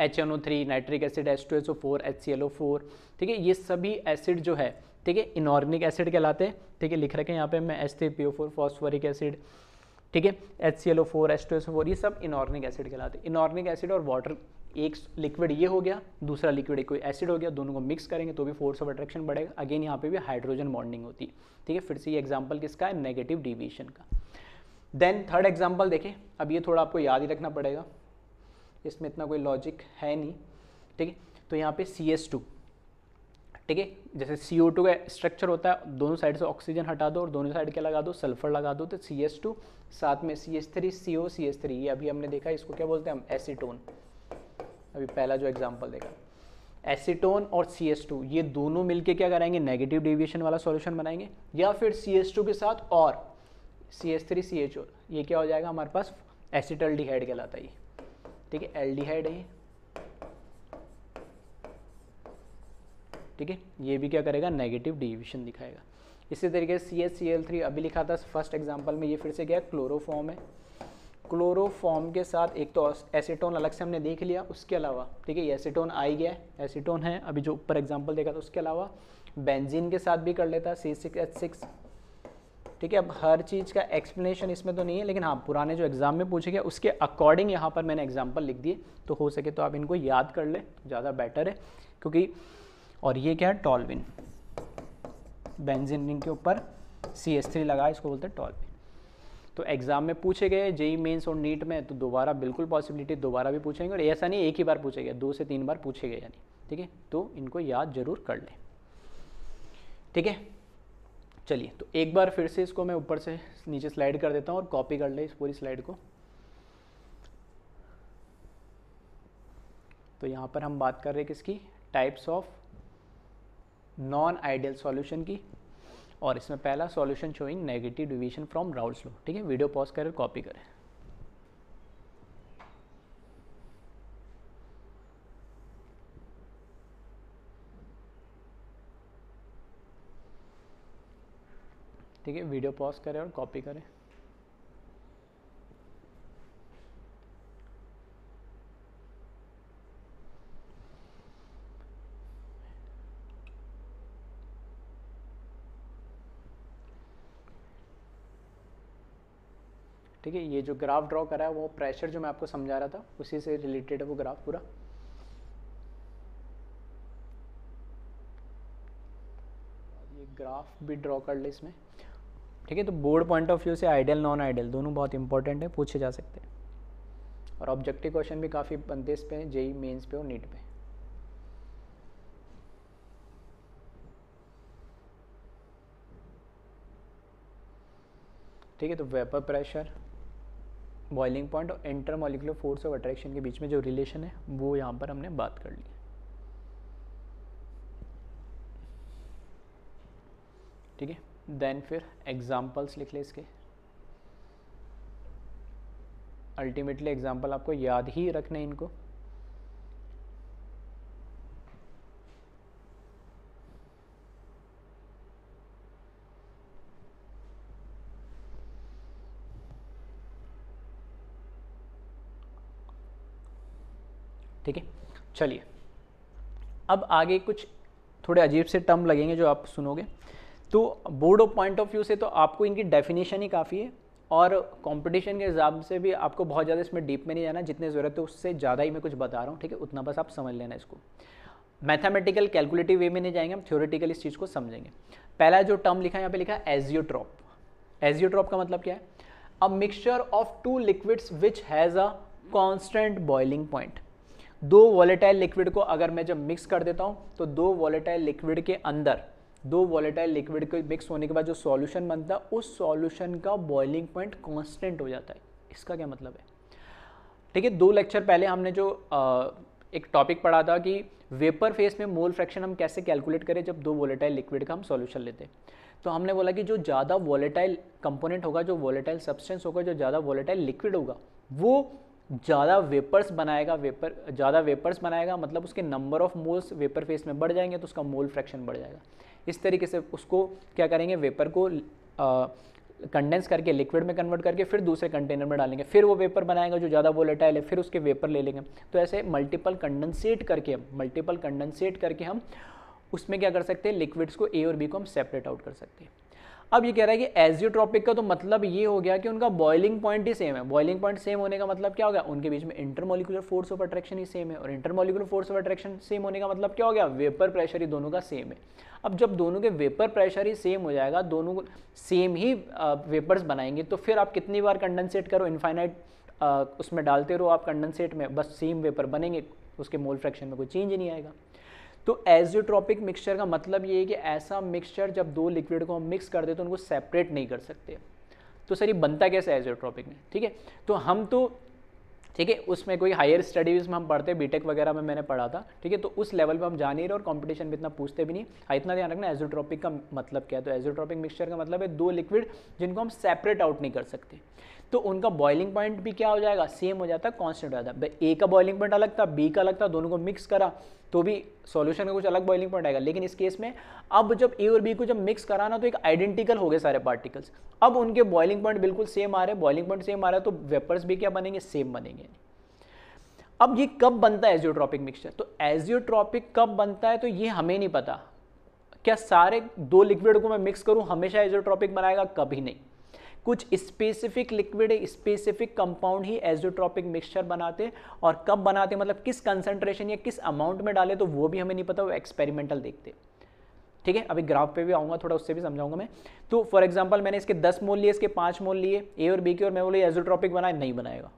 HNO3 nitric acid H2SO4 HClO4 ठीक है ये सभी एसिड जो है ठीक है इनऑर्गेनिक एसिड कहलाते हैं ठीक है लिख रखे यहाँ पे मैं एस थे P O four phosphoric acid ठीक है H C L O four S two S four ये सब इनऑर्गेनिक एसिड कहलाते हैं इनऑर्गेनिक एसिड और वाटर एक लिक्विड ये हो गया दूसरा लिक्विड कोई एसिड हो गया दोनों को मिक्स करेंगे तो भी फोर्स ऑफ अट्रैक्शन बढ़ेगा अगेन यहाँ पे भी हाइड्रोजन बॉन्डिंग होती है ठीक है फिर से ये एग्जाम्पल किसका है नेगेटिव डिविएशन का देन थर्ड एग्जाम्पल देखें अब ये थोड़ा आपको याद ही रखना पड़ेगा इसमें इतना कोई लॉजिक है नहीं ठीक है तो यहाँ पे सी एस टू ठीक है जैसे सी ओ टू का स्ट्रक्चर होता है दोनों साइड से ऑक्सीजन हटा दो और दोनों साइड क्या लगा दो सल्फर लगा दो तो सी एस टू साथ में C S three C O C S three ये अभी हमने देखा इसको क्या बोलते हैं हम एसीटोन अभी पहला जो एग्जाम्पल देखा एसीटोन और सी एस टू ये दोनों मिलके क्या कराएंगे नेगेटिव डेविएशन वाला सॉल्यूशन बनाएंगे या फिर सी एस टू के साथ और C S three C H O ये क्या हो जाएगा हमारे पास एसिटल डिहाइड कहलाता है ठीक है एल डी हाइड है ठीक है ये भी क्या करेगा नेगेटिव डिविशन दिखाएगा इसी तरीके से C H C L three अभी लिखा था फर्स्ट एग्जाम्पल में ये फिर से क्या क्लोरोफॉर्म है क्लोरोफॉर्म के साथ एक तो एसीटोन अलग से हमने देख लिया उसके अलावा ठीक है एसीटोन आ गया है एसीटोन है अभी जो ऊपर एग्जाम्पल देखा था उसके अलावा बेंजीन के साथ भी कर लेता सी सिक्स एच सिक्स ठीक है अब हर चीज़ का एक्सप्लेनेशन इसमें तो नहीं है लेकिन हाँ पुराने जो एग्ज़ाम में पूछे गए उसके अकॉर्डिंग यहाँ पर मैंने एग्जाम्पल लिख दिए तो हो सके तो आप इनको याद कर लें ज़्यादा बेटर है क्योंकि और ये क्या है टॉलविन बेंजिन रिंग के ऊपर सी एस थ्री लगा इसको बोलते हैं टॉलविन तो एग्जाम में पूछे गए जेई मेंस और नीट में तो दोबारा बिल्कुल पॉसिबिलिटी दोबारा भी पूछेंगे और ऐसा नहीं एक ही बार पूछे गए दो से तीन बार पूछे गए यानी ठीक है तो इनको याद जरूर कर लें ठीक है चलिए तो एक बार फिर से इसको मैं ऊपर से नीचे स्लाइड कर देता हूँ और कॉपी कर ले इस पूरी स्लाइड को तो यहाँ पर हम बात कर रहे हैं किसकी types of non ideal solution की और इसमें पहला solution showing negative division from Raoult's law ठीक है वीडियो पॉज करें कॉपी करें ठीक है वीडियो पॉज करें और कॉपी करें ठीक है ये जो ग्राफ ड्रॉ करा है वो प्रेशर जो मैं आपको समझा रहा था उसी से रिलेटेड है वो ग्राफ पूरा ये ग्राफ भी ड्रॉ कर ले इसमें ठीक है तो बोर्ड पॉइंट ऑफ व्यू से आइडियल नॉन आइडियल दोनों बहुत इंपॉर्टेंट है पूछे जा सकते हैं और ऑब्जेक्टिव क्वेश्चन भी काफ़ी बनते इस पे जेई मेन्स e पे और नीट पे ठीक है तो वेपर प्रेशर बॉइलिंग पॉइंट और intermolecular force of attraction के बीच में जो रिलेशन है वो यहाँ पर हमने बात कर ली ठीक है देन फिर एग्जाम्पल्स लिख ले इसके अल्टीमेटली एग्जाम्पल आपको याद ही रखने इनको चलिए अब आगे कुछ थोड़े अजीब से टर्म लगेंगे जो आप सुनोगे तो board of point of view से तो आपको इनकी डेफिनेशन ही काफ़ी है और कंपटीशन के हिसाब से भी आपको बहुत ज़्यादा इसमें डीप में नहीं जाना जितने ज़रूरत है उससे ज़्यादा ही मैं कुछ बता रहा हूँ ठीक है उतना बस आप समझ लेना इसको मैथमेटिकल कैलकुलेटिव वे में नहीं जाएंगे हम थ्योरेटिकल इस चीज़ को समझेंगे पहला जो टर्म लिखा है यहाँ पे लिखा है एजियोट्रॉप एजियोट्रॉप का मतलब क्या है a mixture of two liquids which has a constant boiling point दो वॉलेटाइल लिक्विड को अगर मैं जब मिक्स कर देता हूँ तो दो वॉलेटाइल लिक्विड के अंदर दो वॉलेटाइल लिक्विड के मिक्स होने के बाद जो सॉल्यूशन बनता है उस सॉल्यूशन का बॉइलिंग पॉइंट कांस्टेंट हो जाता है इसका क्या मतलब है ठीक है दो लेक्चर पहले हमने जो आ, एक टॉपिक पढ़ा था कि वेपर फेस में मोल फ्रैक्शन हम कैसे कैलकुलेट करें जब दो वॉलेटाइल लिक्विड का हम सोल्यूशन लेते हैं तो हमने बोला कि जो ज़्यादा वॉलेटाइल कंपोनेंट होगा जो वॉलेटाइल सब्सटेंस होगा जो ज़्यादा वॉलेटाइल लिक्विड होगा वो ज़्यादा वेपर्स बनाएगा वेपर ज़्यादा वेपर्स बनाएगा मतलब उसके number of moles vapour phase में बढ़ जाएंगे तो उसका मोल फ्रैक्शन बढ़ जाएगा इस तरीके से उसको क्या करेंगे वेपर को कंडेंस करके लिक्विड में कन्वर्ट करके फिर दूसरे कंटेनर में डालेंगे फिर वो वेपर बनाएगा जो ज़्यादा वोलेटाइल है फिर उसके वेपर ले लेंगे तो ऐसे मल्टीपल कंडेंसेट करके हम मल्टीपल कंडेंसेट करके हम उसमें क्या कर सकते हैं लिक्विड्स को ए और बी को हम सेपरेट आउट कर सकते हैं अब ये कह रहा है कि एजियोट्रॉपिक का तो मतलब ये हो गया कि उनका बॉइलिंग पॉइंट ही सेम है बॉइलिंग पॉइंट सेम होने का मतलब क्या हो गया उनके बीच में इंटरमोलिकुलर फोर्स ऑफ अट्रैक्शन ही सेम है और intermolecular force of attraction same होने का मतलब क्या हो गया वेपर प्रेशर ही दोनों का सेम है अब जब दोनों के वेपर प्रेशर ही सेम हो जाएगा दोनों सेम ही वेपर्स बनाएंगे तो फिर आप कितनी बार कंडेंसेट करो इनफाइनाइट उसमें डालते रहो आप कंडेंसेट में बस सेम वेपर बनेंगे उसके मोल फ्रैक्शन में कोई चेंज नहीं आएगा तो एजियोट्रॉपिक मिक्सचर का मतलब ये है कि ऐसा मिक्सचर जब दो लिक्विड को हम मिक्स कर दे तो उनको सेपरेट नहीं कर सकते तो सर ये बनता कैसे एजियोट्रॉपिक में ठीक है तो हम तो ठीक है उसमें कोई हायर स्टडीज़ में हम पढ़ते बीटेक वगैरह में मैंने पढ़ा था ठीक है तो उस लेवल पर हम जा नहीं रहे और कॉम्पिटिशन में इतना पूछते भी नहीं हाँ इतना ध्यान रखना एजोट्रॉपिक का मतलब क्या है तो एजोट्रॉपिक मिक्सचर का मतलब है दो लिक्विड जिनको हम सेपरेट आउट नहीं कर सकते तो उनका बॉइलिंग पॉइंट भी क्या हो जाएगा सेम हो जाता है कॉन्स्टेंट हो जाता है ए का बॉइलिंग पॉइंट अलग था बी का अलग था दोनों को मिक्स करा तो भी सॉल्यूशन का कुछ अलग बॉइलिंग पॉइंट आएगा लेकिन इस केस में अब जब ए और बी को जब मिक्स करा ना तो एक आइडेंटिकल हो गए सारे पार्टिकल्स अब उनके बॉइलिंग पॉइंट बिल्कुल सेम आ रहे हैं बॉइलिंग पॉइंट सेम आ रहा है तो वेपर्स भी क्या बनेंगे सेम बनेंगे अब ये कब बनता है एजियोट्रॉपिक मिक्सचर तो एजियोट्रॉपिक कब बनता है तो ये हमें नहीं पता क्या सारे दो लिक्विड को मैं मिक्स करूं हमेशा एजियोट्रॉपिक बनाएगा कभी नहीं कुछ स्पेसिफिक लिक्विड स्पेसिफिक कंपाउंड ही एजोट्रॉपिक मिक्सचर बनाते हैं और कब बनाते हैं मतलब किस कंसंट्रेशन या किस अमाउंट में डाले तो वो भी हमें नहीं पता वो एक्सपेरिमेंटल देखते ठीक है अभी ग्राफ पे भी आऊँगा थोड़ा उससे भी समझाऊंगा मैं तो फॉर एग्जाम्पल मैंने इसके दस मोल लिए इसके पाँच मोल लिए ए और बी के और मैं बोले एजोट्रॉपिक बनाए नहीं बनाएगा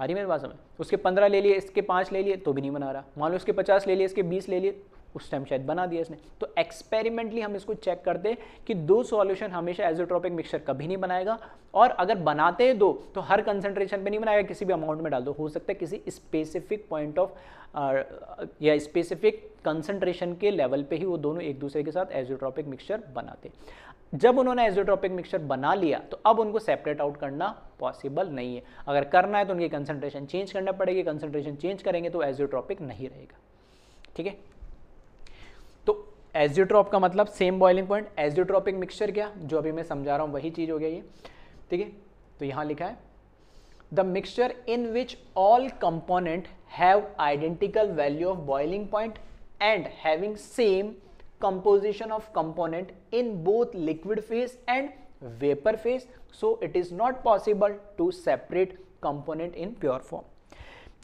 आ रही मेरे पास हमें उसके पंद्रह ले लिए इसके पाँच ले लिए तो भी नहीं बना रहा मान लो इसके पचास ले लिए इसके बीस ले लिए उस टाइम शायद बना दिया इसने तो एक्सपेरिमेंटली हम इसको चेक करते कि दो सॉल्यूशन हमेशा एजोट्रॉपिक मिक्सचर कभी नहीं बनाएगा और अगर बनाते हैं दो तो हर कंसनट्रेशन पे नहीं बनाएगा किसी भी अमाउंट में डाल दो हो सकता है किसी स्पेसिफिक पॉइंट ऑफ या स्पेसिफिक कंसनट्रेशन के लेवल पे ही वो दोनों एक दूसरे के साथ एजोट्रॉपिक मिक्सचर बनाते जब उन्होंने एजोट्रॉपिक मिक्सचर बना लिया तो अब उनको सेपरेट आउट करना पॉसिबल नहीं है अगर करना है तो उनकी कंसनट्रेशन चेंज करना पड़ेगी कंसनट्रेशन चेंज करेंगे तो एजोट्रॉपिक नहीं रहेगा ठीक है तो एजियोट्रॉप का मतलब same boiling point azeotropic mixture क्या जो अभी मैं समझा रहा हूँ वही चीज़ हो गया ये ठीक है तो यहाँ लिखा है the mixture in which all component have identical value of boiling point and having same composition of component in both liquid phase and vapour phase so it is not possible to separate component in pure form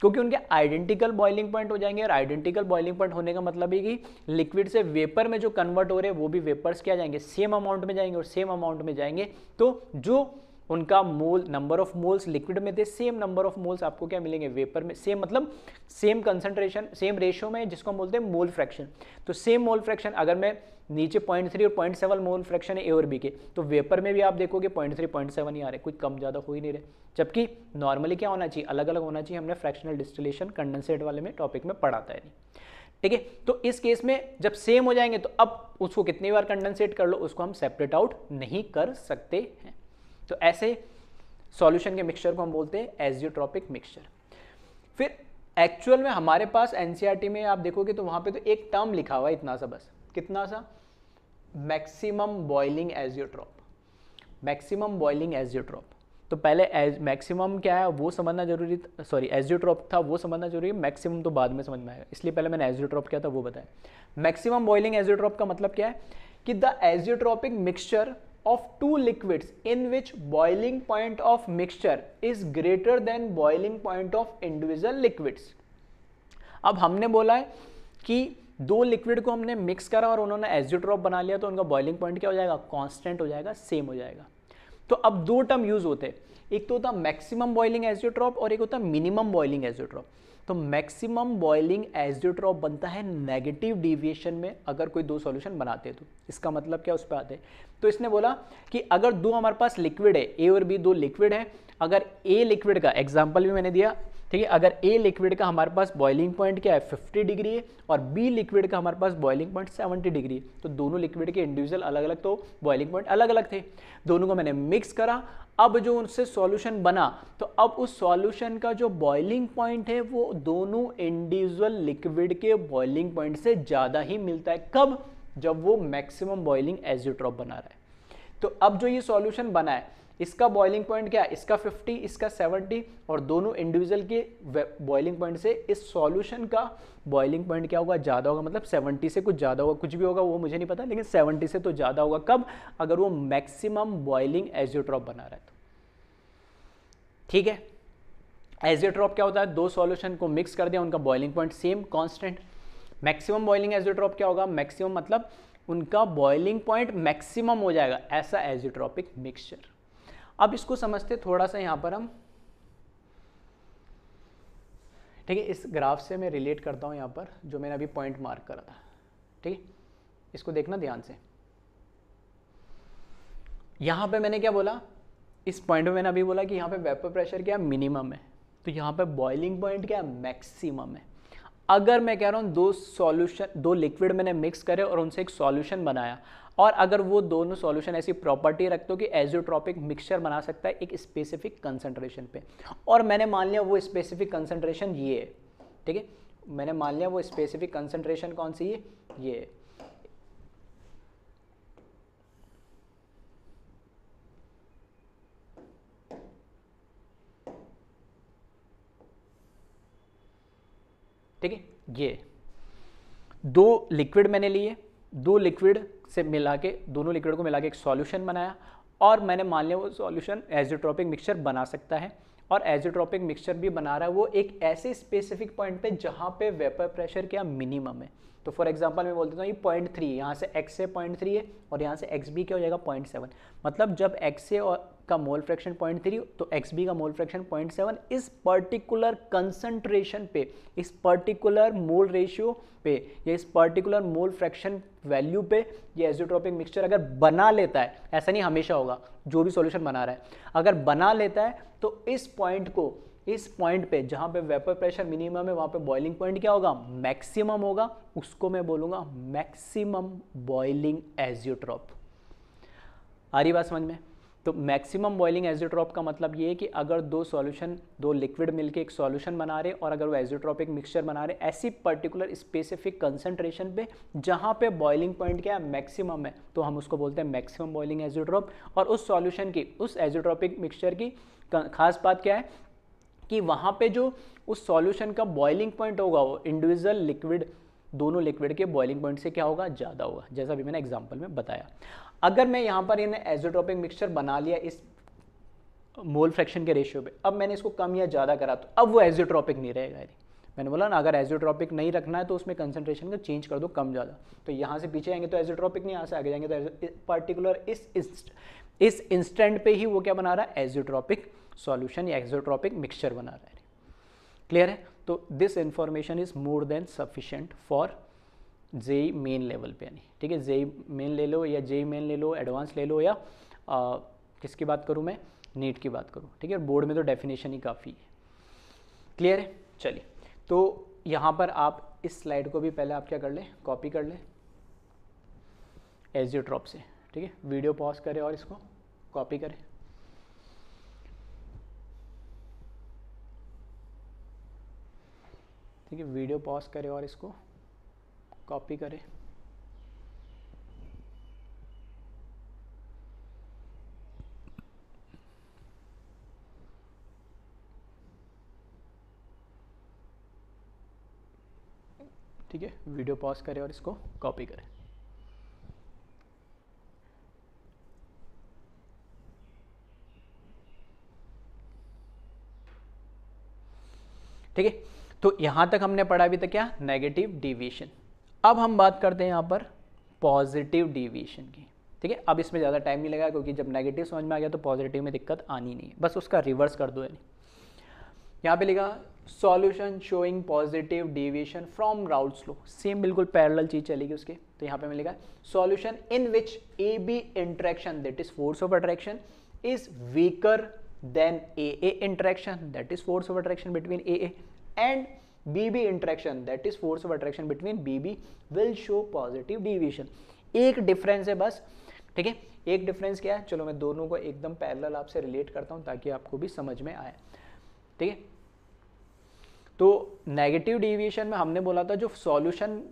क्योंकि उनके आइडेंटिकल बॉइलिंग पॉइंट हो जाएंगे और आइडेंटिकल बॉइलिंग पॉइंट होने का मतलब है कि लिक्विड से वेपर में जो कन्वर्ट हो रहे हैं वो भी वेपर्स क्या जाएंगे सेम अमाउंट में जाएंगे और सेम अमाउंट में जाएंगे तो जो उनका mole number of moles liquid में थे सेम नंबर ऑफ मोल्स आपको क्या मिलेंगे वेपर में सेम मतलब सेम कंसनट्रेशन सेम रेशियो में जिसको हम बोलते हैं मोल फ्रैक्शन तो सेम मोल फ्रैक्शन अगर मैं नीचे पॉइंट थ्री और पॉइंट सेवन मोल फ्रैक्शन है ए और बी के तो वेपर में भी आप देखोगे पॉइंट थ्री पॉइंट सेवन ही आ रहे हैं कुछ कम ज़्यादा हो ही नहीं रहे जबकि नॉर्मली क्या होना चाहिए अलग अलग होना चाहिए हमने फ्रैक्शनल डिस्टिलेशन कंडेंसेट वाले में टॉपिक में पढ़ाता है ठीक है तो इस केस में जब सेम हो जाएंगे तो अब उसको कितनी बार कंडेंसेट कर लो उसको हम सेपरेट आउट नहीं कर सकते हैं तो ऐसे सॉल्यूशन के मिक्सचर को हम बोलते हैं एजियोट्रॉपिक मिक्सचर फिर एक्चुअल में हमारे पास एन e में आप देखोगे तो वहाँ पे तो एक टर्म लिखा हुआ है इतना सा बस कितना सा maximum boiling azeotrope maximum boiling azeotrope तो पहले एज मैक्सिमम क्या है वो समझना जरूरी सॉरी एजियोट्रॉप था वो समझना जरूरी मैक्सिमम तो बाद में समझ में आएगा इसलिए पहले मैंने एजियोट्रॉप क्या था वो बताया मैक्सिमम बॉइलिंग एजियोट्रॉप का मतलब क्या है कि the azeotropic mixture of two liquids in which boiling point of mixture is greater than boiling point of individual liquids अब हमने बोला है कि दो लिक्विड को हमने मिक्स करा और उन्होंने एजियोट्रॉप बना लिया तो उनका बॉइलिंग पॉइंट क्या हो जाएगा कांस्टेंट हो जाएगा सेम हो जाएगा तो अब दो टर्म यूज होते हैं एक तो होता मैक्सिमम बॉइलिंग एजियोट्रॉप और एक होता मिनिमम बॉइलिंग एजियोट्रॉप तो मैक्सिमम बॉइलिंग एजिट्रॉप बनता है नेगेटिव डिविएशन में अगर कोई दो सॉल्यूशन बनाते तो इसका मतलब क्या उस पर आते तो इसने बोला कि अगर दो हमारे पास लिक्विड है ए और बी दो लिक्विड है अगर ए लिक्विड का एग्जाम्पल भी मैंने दिया ठीक है अगर ए लिक्विड का हमारे पास बॉइलिंग पॉइंट क्या है फिफ्टी डिग्री है और बी लिक्विड का हमारे पास बॉइलिंग पॉइंट सेवेंटी डिग्री है तो दोनों लिक्विड के इंडिविजुअल अलग अलग तो बॉइलिंग पॉइंट अलग अलग थे दोनों को मैंने मिक्स करा अब जो उनसे सॉल्यूशन बना तो अब उस सॉल्यूशन का जो बॉइलिंग पॉइंट है वो दोनों इंडिविजुअल लिक्विड के बॉइलिंग पॉइंट से ज़्यादा ही मिलता है कब जब वो मैक्सिमम बॉइलिंग एजियोट्रॉप बना रहा है तो अब जो ये सॉल्यूशन बना है इसका बॉइलिंग पॉइंट क्या है इसका 50 इसका 70 और दोनों इंडिविजुअल के बॉइलिंग पॉइंट से इस सॉल्यूशन का बॉइलिंग पॉइंट क्या होगा ज़्यादा होगा मतलब 70 से कुछ ज़्यादा होगा कुछ भी होगा वो मुझे नहीं पता लेकिन 70 से तो ज़्यादा होगा कब अगर वो मैक्सिमम बॉइलिंग एजियोट्रॉप बना रहा है तो ठीक है एजियोट्रॉप क्या होता है दो सॉल्यूशन को मिक्स कर दिया उनका boiling point same constant maximum boiling azeotrope क्या होगा मैक्सिमम मतलब उनका बॉइलिंग पॉइंट मैक्सिमम हो जाएगा ऐसा एजियोट्रॉपिक मिक्सचर अब इसको समझते थोड़ा सा यहाँ पर हम ठीक है इस ग्राफ से मैं रिलेट करता हूँ यहाँ पर जो मैंने अभी पॉइंट मार्क करा था ठीक है इसको देखना ध्यान से यहाँ पे मैंने क्या बोला इस पॉइंट में मैंने अभी बोला कि यहाँ पे वेपर प्रेशर क्या मिनिमम है तो यहाँ पे बॉइलिंग पॉइंट क्या मैक्सिमम है अगर मैं कह रहा हूँ दो सॉल्यूशन दो लिक्विड मैंने मिक्स करे और उनसे एक सॉल्यूशन बनाया और अगर वो दोनों सॉल्यूशन ऐसी प्रॉपर्टी रखते हो कि एजोट्रॉपिक मिक्सचर बना सकता है एक स्पेसिफिक कंसंट्रेशन पे और मैंने मान लिया वो स्पेसिफिक कंसंट्रेशन ये है ठीक है मैंने मान लिया वो स्पेसिफिक कंसंट्रेशन कौन सी है ये है ठीक है ये दो लिक्विड मैंने लिए दो लिक्विड से मिला के दोनों लिक्विड को मिला के एक सॉल्यूशन बनाया और मैंने मान लिया वो सॉल्यूशन एजोट्रॉपिक मिक्सचर बना सकता है और एजोट्रॉपिक मिक्सचर भी बना रहा है वो एक ऐसे स्पेसिफिक पॉइंट पे जहाँ पे वेपर प्रेशर क्या मिनिमम है तो फॉर एग्जांपल मैं बोलता हूँ ये पॉइंट थ्री यहाँ से एक्स से पॉइंट थ्री है और यहाँ से एक्स भी क्या हो जाएगा पॉइंट सेवन मतलब जब एक्स से और का मोल फ्रैक्शन पॉइंट थ्री तो एक्स बी का मोल फ्रैक्शन पॉइंट सेवन इस पर्टिकुलर कंसंट्रेशन पे इस पर्टिकुलर मोल रेशियो पे या इस पर्टिकुलर मोल फ्रैक्शन वैल्यू पे ये एजोट्रॉपिक मिक्सचर अगर बना लेता है ऐसा नहीं हमेशा होगा जो भी सोल्यूशन बना रहा है अगर बना लेता है तो इस पॉइंट को इस पॉइंट पे जहां पे वेपर प्रेशर मिनिमम है वहां पे बॉइलिंग पॉइंट क्या होगा मैक्सिमम होगा उसको मैं बोलूंगा मैक्सिमम बॉइलिंग एजियोट्रॉप आ रही बात समझ में तो मैक्सिमम बॉइलिंग एजोट्रॉप का मतलब ये है कि अगर दो सॉल्यूशन दो लिक्विड मिलके एक सॉल्यूशन बना रहे और अगर वो एजोट्रॉपिक मिक्सचर बना रहे ऐसी पर्टिकुलर स्पेसिफिक कंसनट्रेशन पे जहाँ पे बॉइलिंग पॉइंट क्या है मैक्सिमम है तो हम उसको बोलते हैं मैक्सिमम बॉइलिंग एजोट्रॉप और उस सॉल्यूशन की उस एजोट्रॉपिक मिक्सचर की खास बात क्या है कि वहाँ पर जो उस सॉल्यूशन का बॉइलिंग पॉइंट होगा वो इंडिविजुअल लिक्विड दोनों लिक्विड के बॉइलिंग पॉइंट से क्या होगा ज़्यादा होगा जैसा भी मैंने एग्जाम्पल में बताया अगर मैं यहाँ पर इन एजोट्रोपिक मिक्सचर बना लिया इस मोल फ्रैक्शन के रेशियो पे अब मैंने इसको कम या ज़्यादा करा तो अब वो एजोट्रोपिक नहीं रहेगा मैंने बोला ना अगर एजोट्रॉपिक नहीं रखना है तो उसमें कंसनट्रेशन का चेंज कर दो कम ज़्यादा तो यहाँ से पीछे आएंगे तो एजोट्रॉपिक नहीं यहाँ से आगे जाएंगे तो पर्टिकुलर इस इस इंस्टेंट पे ही वो क्या बना रहा है एजोट्रॉपिक सॉल्यूशन या एजोट्रॉपिक मिक्सचर बना रहा है क्लियर है तो this information is more than sufficient for JEE Main level पे यानी ठीक है जेई मेन ले लो या जेई मेन ले लो एडवांस ले लो या आ, किसकी बात करूँ मैं नीट की बात करूँ ठीक है बोर्ड में तो डेफिनेशन ही काफ़ी है क्लियर है चलिए तो यहाँ पर आप इस स्लाइड को भी पहले आप क्या कर लें कॉपी कर लें ड्रॉप से ठीक है वीडियो पॉज करें और इसको कॉपी करें ठीक है वीडियो पॉज करें और इसको कॉपी करें ठीक है वीडियो पॉज करें और इसको कॉपी करें ठीक है तो यहां तक हमने पढ़ा अभी तक क्या नेगेटिव डिविएशन अब हम बात करते हैं यहाँ पर पॉजिटिव डिविएशन की ठीक है अब इसमें ज़्यादा टाइम नहीं लगा क्योंकि जब नेगेटिव समझ में आ गया तो पॉजिटिव में दिक्कत आनी नहीं है बस उसका रिवर्स कर दो यानी यहाँ पे लिखा solution showing positive deviation from ग्राउंड स्लो सेम बिल्कुल पैरेलल चीज़ चलेगी उसके तो यहाँ पे मैंने लिखा solution in which A B interaction that is force of attraction is weaker than A A interaction that is force of attraction between A A and B B interaction that is force of attraction between B B will show positive deviation एक डिफरेंस है बस ठीक है एक डिफरेंस क्या है चलो मैं दोनों को एकदम पैरेलल आपसे रिलेट करता हूँ ताकि आपको भी समझ में आए ठीक है तो नेगेटिव डिविएशन में हमने बोला था जो सॉल्यूशन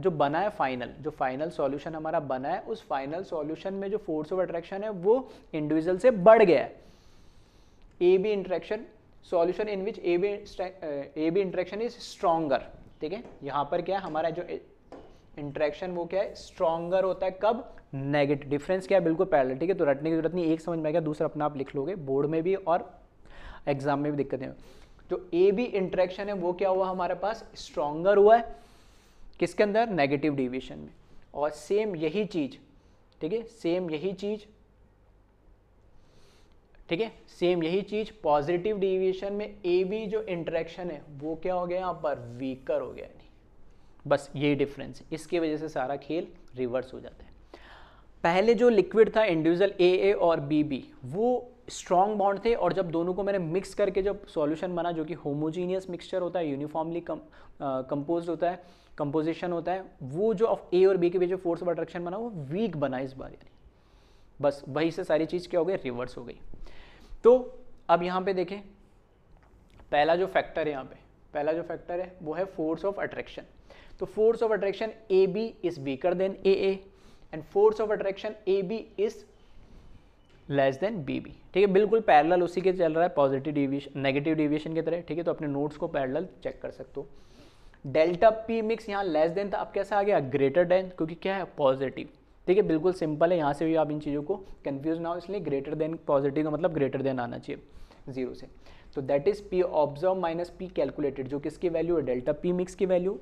जो बना है फाइनल जो फाइनल सॉल्यूशन हमारा बना है उस फाइनल सॉल्यूशन में जो फोर्स ऑफ अट्रैक्शन है वो इंडिविजुअल से बढ़ गया है A B interaction solution in which A B A B interaction is stronger ठीक है यहाँ पर क्या है हमारा जो इंट्रैक्शन वो क्या है स्ट्रोंगर होता है कब नेगेटिव डिफरेंस क्या है बिल्कुल पैरेलल ठीक है तो रटने की जरूरत नहीं एक समझ में आएगा दूसरा अपना आप लिख लोगे बोर्ड में भी और एग्जाम में भी दिक्कतें जो तो ए बी इंट्रैक्शन है वो क्या हुआ हमारे पास स्ट्रोंगर हुआ है किसके अंदर नेगेटिव डिविएशन में और सेम यही चीज़ ठीक है सेम यही चीज़ ठीक है सेम यही चीज पॉजिटिव डिविएशन में ए बी जो इंटरेक्शन है वो क्या हो गया यहाँ पर वीकर हो गया नहीं बस यही डिफरेंस इसकी वजह से सारा खेल रिवर्स हो जाता है पहले जो लिक्विड था इंडिविजुअल ए ए और बी बी वो स्ट्रॉन्ग बॉन्ड थे और जब दोनों को मैंने मिक्स करके जब सॉल्यूशन बना जो कि होमोजीनियस मिक्सचर होता है यूनिफॉर्मली कंपोज होता है कंपोजिशन होता है वो जो ऑफ ए और बी के बीच जो फोर्स ऑफ अट्रैक्शन बना वो वीक बना इस बार यानी बस वही से सारी चीज़ क्या हो गई रिवर्स हो गई तो अब यहाँ पे देखें पहला जो फैक्टर है यहाँ पे पहला जो फैक्टर है वो है फोर्स ऑफ अट्रैक्शन तो force of attraction A B is weaker than A A and force of attraction A B is less than B B ठीक है बिल्कुल पैरेलल उसी के चल रहा है पॉजिटिव डिविएशन नेगेटिव डिविएशन की तरह ठीक है तो अपने नोट्स को पैरेलल चेक कर सकते हो डेल्टा पी मिक्स यहाँ लेस देन था अब कैसा आ गया ग्रेटर देन क्योंकि क्या है पॉजिटिव ठीक है बिल्कुल सिंपल है यहाँ से भी आप इन चीज़ों को कन्फ्यूज ना हो इसलिए ग्रेटर देन पॉजिटिव का मतलब ग्रेटर देन आना चाहिए जीरो से तो that is P observe minus P calculated जो किसकी वैल्यू है डेल्टा पी मिक्स की value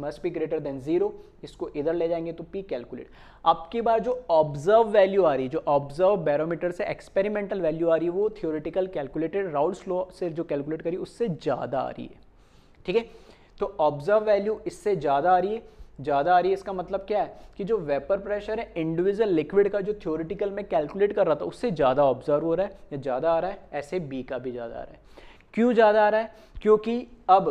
must be greater than zero इसको इधर ले जाएंगे तो पी कैलकुलेट अब की बार जो ऑब्जर्व वैल्यू आ रही है जो ऑब्जर्व बैरोमीटर से एक्सपेरिमेंटल वैल्यू आ रही है वो थियोरिटिकल कैलकुलेटेड राउल्स लॉ से जो कैलकुलेट करी उससे ज़्यादा आ रही है ठीक है तो ऑब्जर्व वैल्यू इससे ज़्यादा आ रही है ज़्यादा आ रही है इसका मतलब क्या है कि जो वेपर प्रेशर है इंडिविजुअल लिक्विड का जो थ्योरिटिकल में कैलकुलेट कर रहा था उससे ज़्यादा ऑब्जर्व हो रहा है या ज़्यादा आ रहा है ऐसे बी का भी ज़्यादा आ रहा है क्यों ज़्यादा आ रहा है क्योंकि अब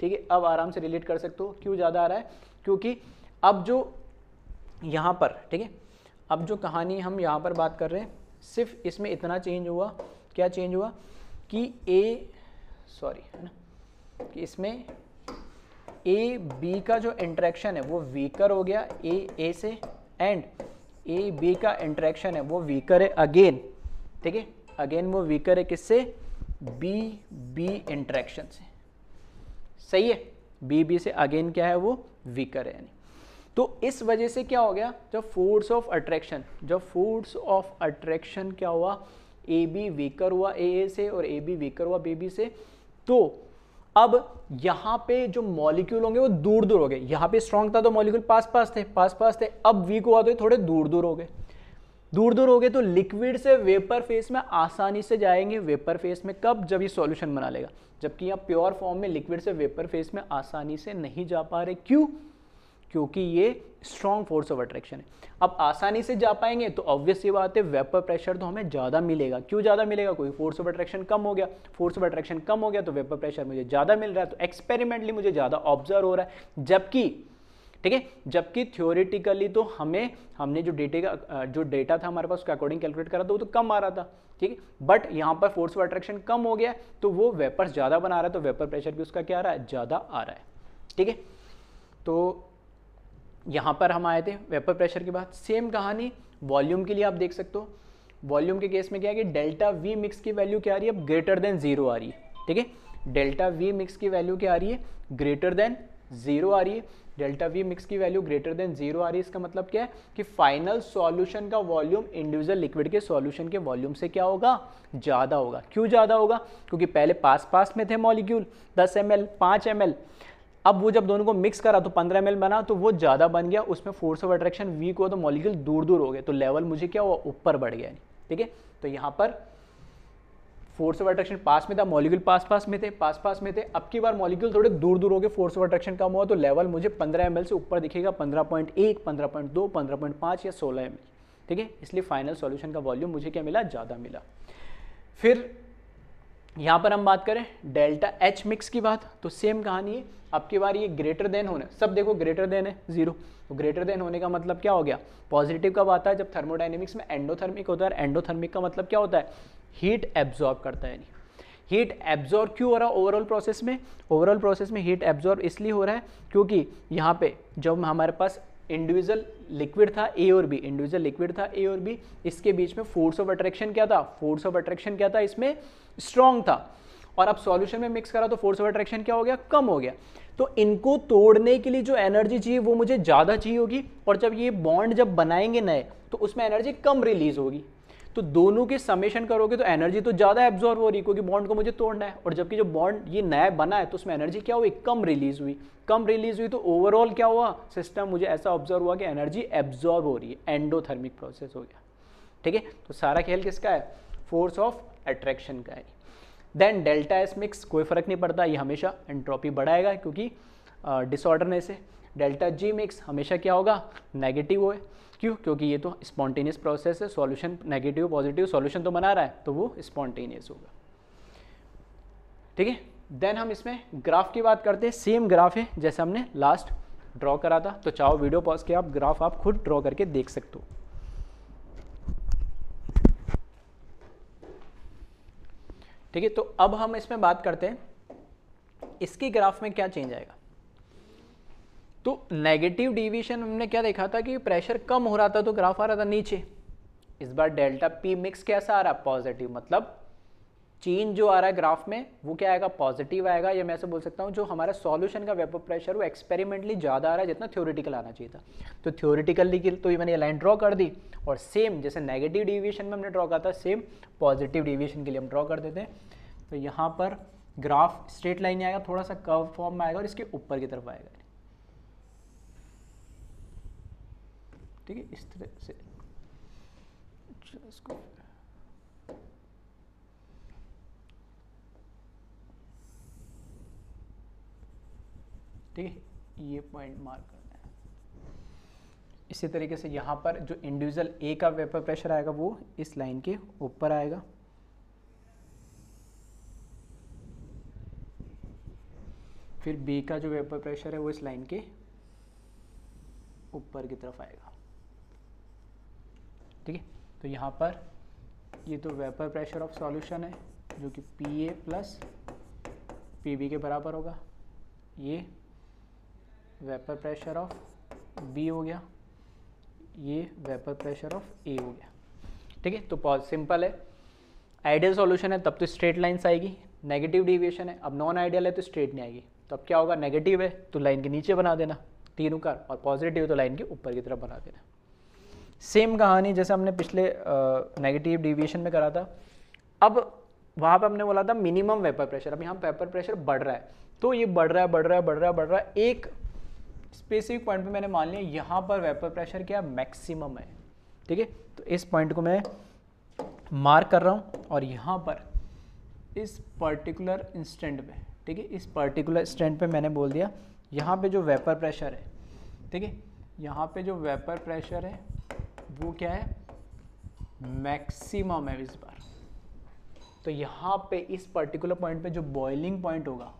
ठीक है अब आराम से रिलेट कर सकते हो क्यों ज़्यादा आ रहा है क्योंकि अब जो यहाँ पर ठीक है अब जो कहानी हम यहाँ पर बात कर रहे हैं सिर्फ इसमें इतना चेंज हुआ क्या चेंज हुआ कि ए सॉरी है ना कि इसमें ए बी का जो इंट्रैक्शन है वो वीकर हो गया ए ए से एंड ए बी का इंट्रैक्शन है वो वीकर है अगेन ठीक है अगेन वो वीकर है किससे बी बी इंट्रैक्शन से सही है बी बी से अगेन क्या है वो वीकर है यानी तो इस वजह से क्या हो गया जब फोर्स ऑफ अट्रैक्शन जब फोर्स ऑफ अट्रैक्शन क्या हुआ ए बी वीकर हुआ ए ए से और ए बी वीकर हुआ बी बी से तो अब यहां पे जो मॉलिक्यूल होंगे वो दूर दूर हो गए यहां पे स्ट्रांग था तो मॉलिक्यूल पास पास थे पास पास थे अब वीक हुआ तो थोड़े दूर दूर हो गए दूर दूर हो गए तो लिक्विड से वेपर फेस में आसानी से जाएंगे वेपर फेस में कब जब ये सॉल्यूशन बना लेगा जबकि यहाँ प्योर फॉर्म में लिक्विड से वेपर फेस में आसानी से नहीं जा पा रहे क्यों क्योंकि ये स्ट्रॉन्ग फोर्स ऑफ अट्रैक्शन है अब आसानी से जा पाएंगे तो ऑब्वियस ये बात है वेपर प्रेशर तो हमें ज़्यादा मिलेगा क्यों ज़्यादा मिलेगा कोई फोर्स ऑफ अट्रैक्शन कम हो गया फोर्स ऑफ अट्रैक्शन कम हो गया तो वेपर प्रेशर मुझे ज़्यादा मिल रहा है तो एक्सपेरिमेंटली मुझे ज़्यादा ऑब्जर्व हो रहा है जबकि ठीक है जबकि थ्योरिटिकली तो हमें हमने जो डेटे का जो डेटा था हमारे पास उसके अकॉर्डिंग कैलकुलेट करा था वो तो कम आ रहा था ठीक है बट यहाँ पर फोर्स ऑफ अट्रैक्शन कम हो गया तो वो वेपर्स ज़्यादा बना रहा है तो वेपर प्रेशर भी उसका क्या आ रहा है ज़्यादा आ रहा है ठीक है तो यहाँ पर हम आए थे वेपर प्रेशर के बाद सेम कहानी वॉल्यूम के लिए आप देख सकते हो वॉल्यूम के केस में क्या है कि डेल्टा वी मिक्स की वैल्यू क्या आ रही है अब ग्रेटर देन जीरो आ रही है ठीक है डेल्टा वी मिक्स की वैल्यू क्या आ रही है ग्रेटर देन जीरो आ रही है डेल्टा वी मिक्स की वैल्यू ग्रेटर देन जीरो आ रही है इसका मतलब क्या है कि फाइनल सॉल्यूशन का वॉल्यूम इंडिविजुअल लिक्विड के सॉल्यूशन के वॉल्यूम से क्या होगा ज़्यादा होगा क्यों ज़्यादा होगा क्योंकि पहले पास पास में थे मॉलिक्यूल दस एम एल पाँच एम एल अब वो जब दोनों को मिक्स करा तो 15 एम बना तो वो ज़्यादा बन गया उसमें फोर्स ऑफ अट्रैक्शन वीक हुआ तो मॉलिक्यूल दूर दूर हो गए तो लेवल मुझे क्या हुआ ऊपर बढ़ गया ठीक है तो यहाँ पर फोर्स ऑफ अट्रैक्शन पास में था मॉलिक्यूल पास पास में थे पास पास में थे अब की बार मॉलिक्यूल थोड़े दूर दूर हो गए फोर्स ऑफ अट्रैक्शन कम हुआ तो लेवल मुझे पंद्रह एम से ऊपर दिखेगा पंद्रह पॉइंट 15.5 या सोलह एम ठीक है इसलिए फाइनल सोल्यूशन का वॉल्यूम मुझे क्या मिला ज़्यादा मिला फिर यहाँ पर हम बात करें डेल्टा एच मिक्स की बात तो सेम कहानी है अब की बार ये ग्रेटर देन होने सब देखो ग्रेटर देन है जीरो तो ग्रेटर देन होने का मतलब क्या हो गया पॉजिटिव कब आता है जब थर्मोडाइनेमिक्स में एंडोथर्मिक होता है एंडोथर्मिक का मतलब क्या होता है हीट एब्जॉर्ब करता है हीट एब्जॉर्ब क्यों हो रहा है ओवरऑल प्रोसेस में ओवरऑल प्रोसेस में हीट एब्जॉर्ब इसलिए हो रहा है क्योंकि यहाँ पे जब हमारे पास इंडिविजुअल लिक्विड था ए और बी इंडिविजुअल लिक्विड था ए और बी इसके बीच में फोर्स ऑफ अट्रैक्शन क्या था फोर्स ऑफ अट्रैक्शन क्या था इसमें स्ट्रांग था और अब सॉल्यूशन में मिक्स करा तो फोर्स ऑफ अट्रैक्शन क्या हो गया कम हो गया तो इनको तोड़ने के लिए जो एनर्जी चाहिए वो मुझे ज़्यादा चाहिए होगी और जब ये बॉन्ड जब बनाएंगे नए तो उसमें एनर्जी कम रिलीज होगी तो दोनों के समेशन करोगे तो एनर्जी तो ज़्यादा एब्जॉर्व हो रही क्योंकि बॉन्ड को मुझे तोड़ना है और जबकि जो बॉन्ड ये नया बना है तो उसमें एनर्जी क्या हुई कम रिलीज हुई कम रिलीज हुई तो ओवरऑल क्या हुआ सिस्टम मुझे ऐसा ऑब्जर्व हुआ कि एनर्जी एब्जॉर्व हो रही है एंडोथर्मिक प्रोसेस हो गया ठीक है तो सारा खेल किसका है फोर्स ऑफ अट्रैक्शन का है देन डेल्टा एस मिक्स कोई फर्क नहीं पड़ता ये हमेशा एंट्रोपी बढ़ाएगा क्योंकि डिसऑर्डरनेस है डेल्टा जी मिक्स हमेशा क्या होगा नेगेटिव होए क्यों क्योंकि ये तो स्पॉन्टेनियस प्रोसेस है सॉल्यूशन नेगेटिव पॉजिटिव सॉल्यूशन तो बना रहा है तो वो स्पॉन्टेनियस होगा ठीक है देन हम इसमें ग्राफ की बात करते हैं सेम ग्राफ है जैसे हमने लास्ट ड्रॉ करा था तो चाहो वीडियो पॉज के आप ग्राफ आप खुद ड्रॉ करके देख सकते हो ठीक है तो अब हम इसमें बात करते हैं इसकी ग्राफ में क्या चेंज आएगा तो नेगेटिव डिवीशन हमने क्या देखा था कि प्रेशर कम हो रहा था तो ग्राफ आ रहा था नीचे इस बार डेल्टा पी मिक्स कैसा आ रहा है पॉजिटिव मतलब चेंज जो आ रहा है ग्राफ में वो क्या आएगा पॉजिटिव आएगा या मैं ऐसे बोल सकता हूँ जो हमारा सॉल्यूशन का वेपर प्रेशर वो एक्सपेरिमेंटली ज़्यादा आ रहा है जितना थ्योरेटिकल आना चाहिए था तो थ्योरेटिकली की तो ये मैंने लाइन ड्रॉ कर दी और सेम जैसे नेगेटिव डिविएशन में हमने ड्रॉ करा था सेम पॉजिटिव डिविएशन के लिए हम ड्रॉ कर देते हैं तो यहाँ पर ग्राफ स्ट्रेट लाइन आएगा थोड़ा सा कर्व फॉर्म में आएगा और इसके ऊपर की तरफ आएगा ठीक है इस तरह से इसको ठीक है ये पॉइंट मार्क करना है इसी तरीके से यहां पर जो इंडिविजुअल ए का वेपर प्रेशर आएगा वो इस लाइन के ऊपर आएगा फिर बी का जो वेपर प्रेशर है वो इस लाइन के ऊपर की तरफ आएगा ठीक है तो यहाँ पर ये तो वेपर प्रेशर ऑफ सॉल्यूशन है जो कि P A plus P B के बराबर होगा ये वेपर प्रेशर ऑफ बी हो गया ये वेपर प्रेशर ऑफ ए हो गया ठीक है तो बहुत सिंपल है आइडियल सॉल्यूशन है तब तो स्ट्रेट लाइन्स आएगी नेगेटिव डिविएशन है अब नॉन आइडियल है तो स्ट्रेट नहीं आएगी तो अब क्या होगा नेगेटिव है तो लाइन के नीचे बना देना तीनों का और पॉजिटिव तो लाइन के ऊपर की तरफ बना देना सेम कहानी जैसे हमने पिछले नेगेटिव डिविएशन में करा था अब वहाँ पे हमने बोला था मिनिमम वेपर प्रेशर अब यहाँ वेपर प्रेशर बढ़ रहा है तो ये बढ़ रहा है बढ़ रहा है बढ़ रहा है बढ़ रहा है एक स्पेसिफिक पॉइंट पे मैंने मान लिया यहाँ पर वेपर प्रेशर क्या मैक्सिमम है ठीक है तो इस पॉइंट को मैं मार्क कर रहा हूँ और यहाँ पर इस पर्टिकुलर इंस्टेंट पे ठीक है इस पर्टिकुलर इंस्टेंट पे मैंने बोल दिया यहाँ पे जो वेपर प्रेशर है ठीक है यहाँ पे जो वेपर प्रेशर है वो क्या है मैक्सिमम है इस बार तो यहाँ पे इस पर्टिकुलर पॉइंट पे जो बॉइलिंग पॉइंट होगा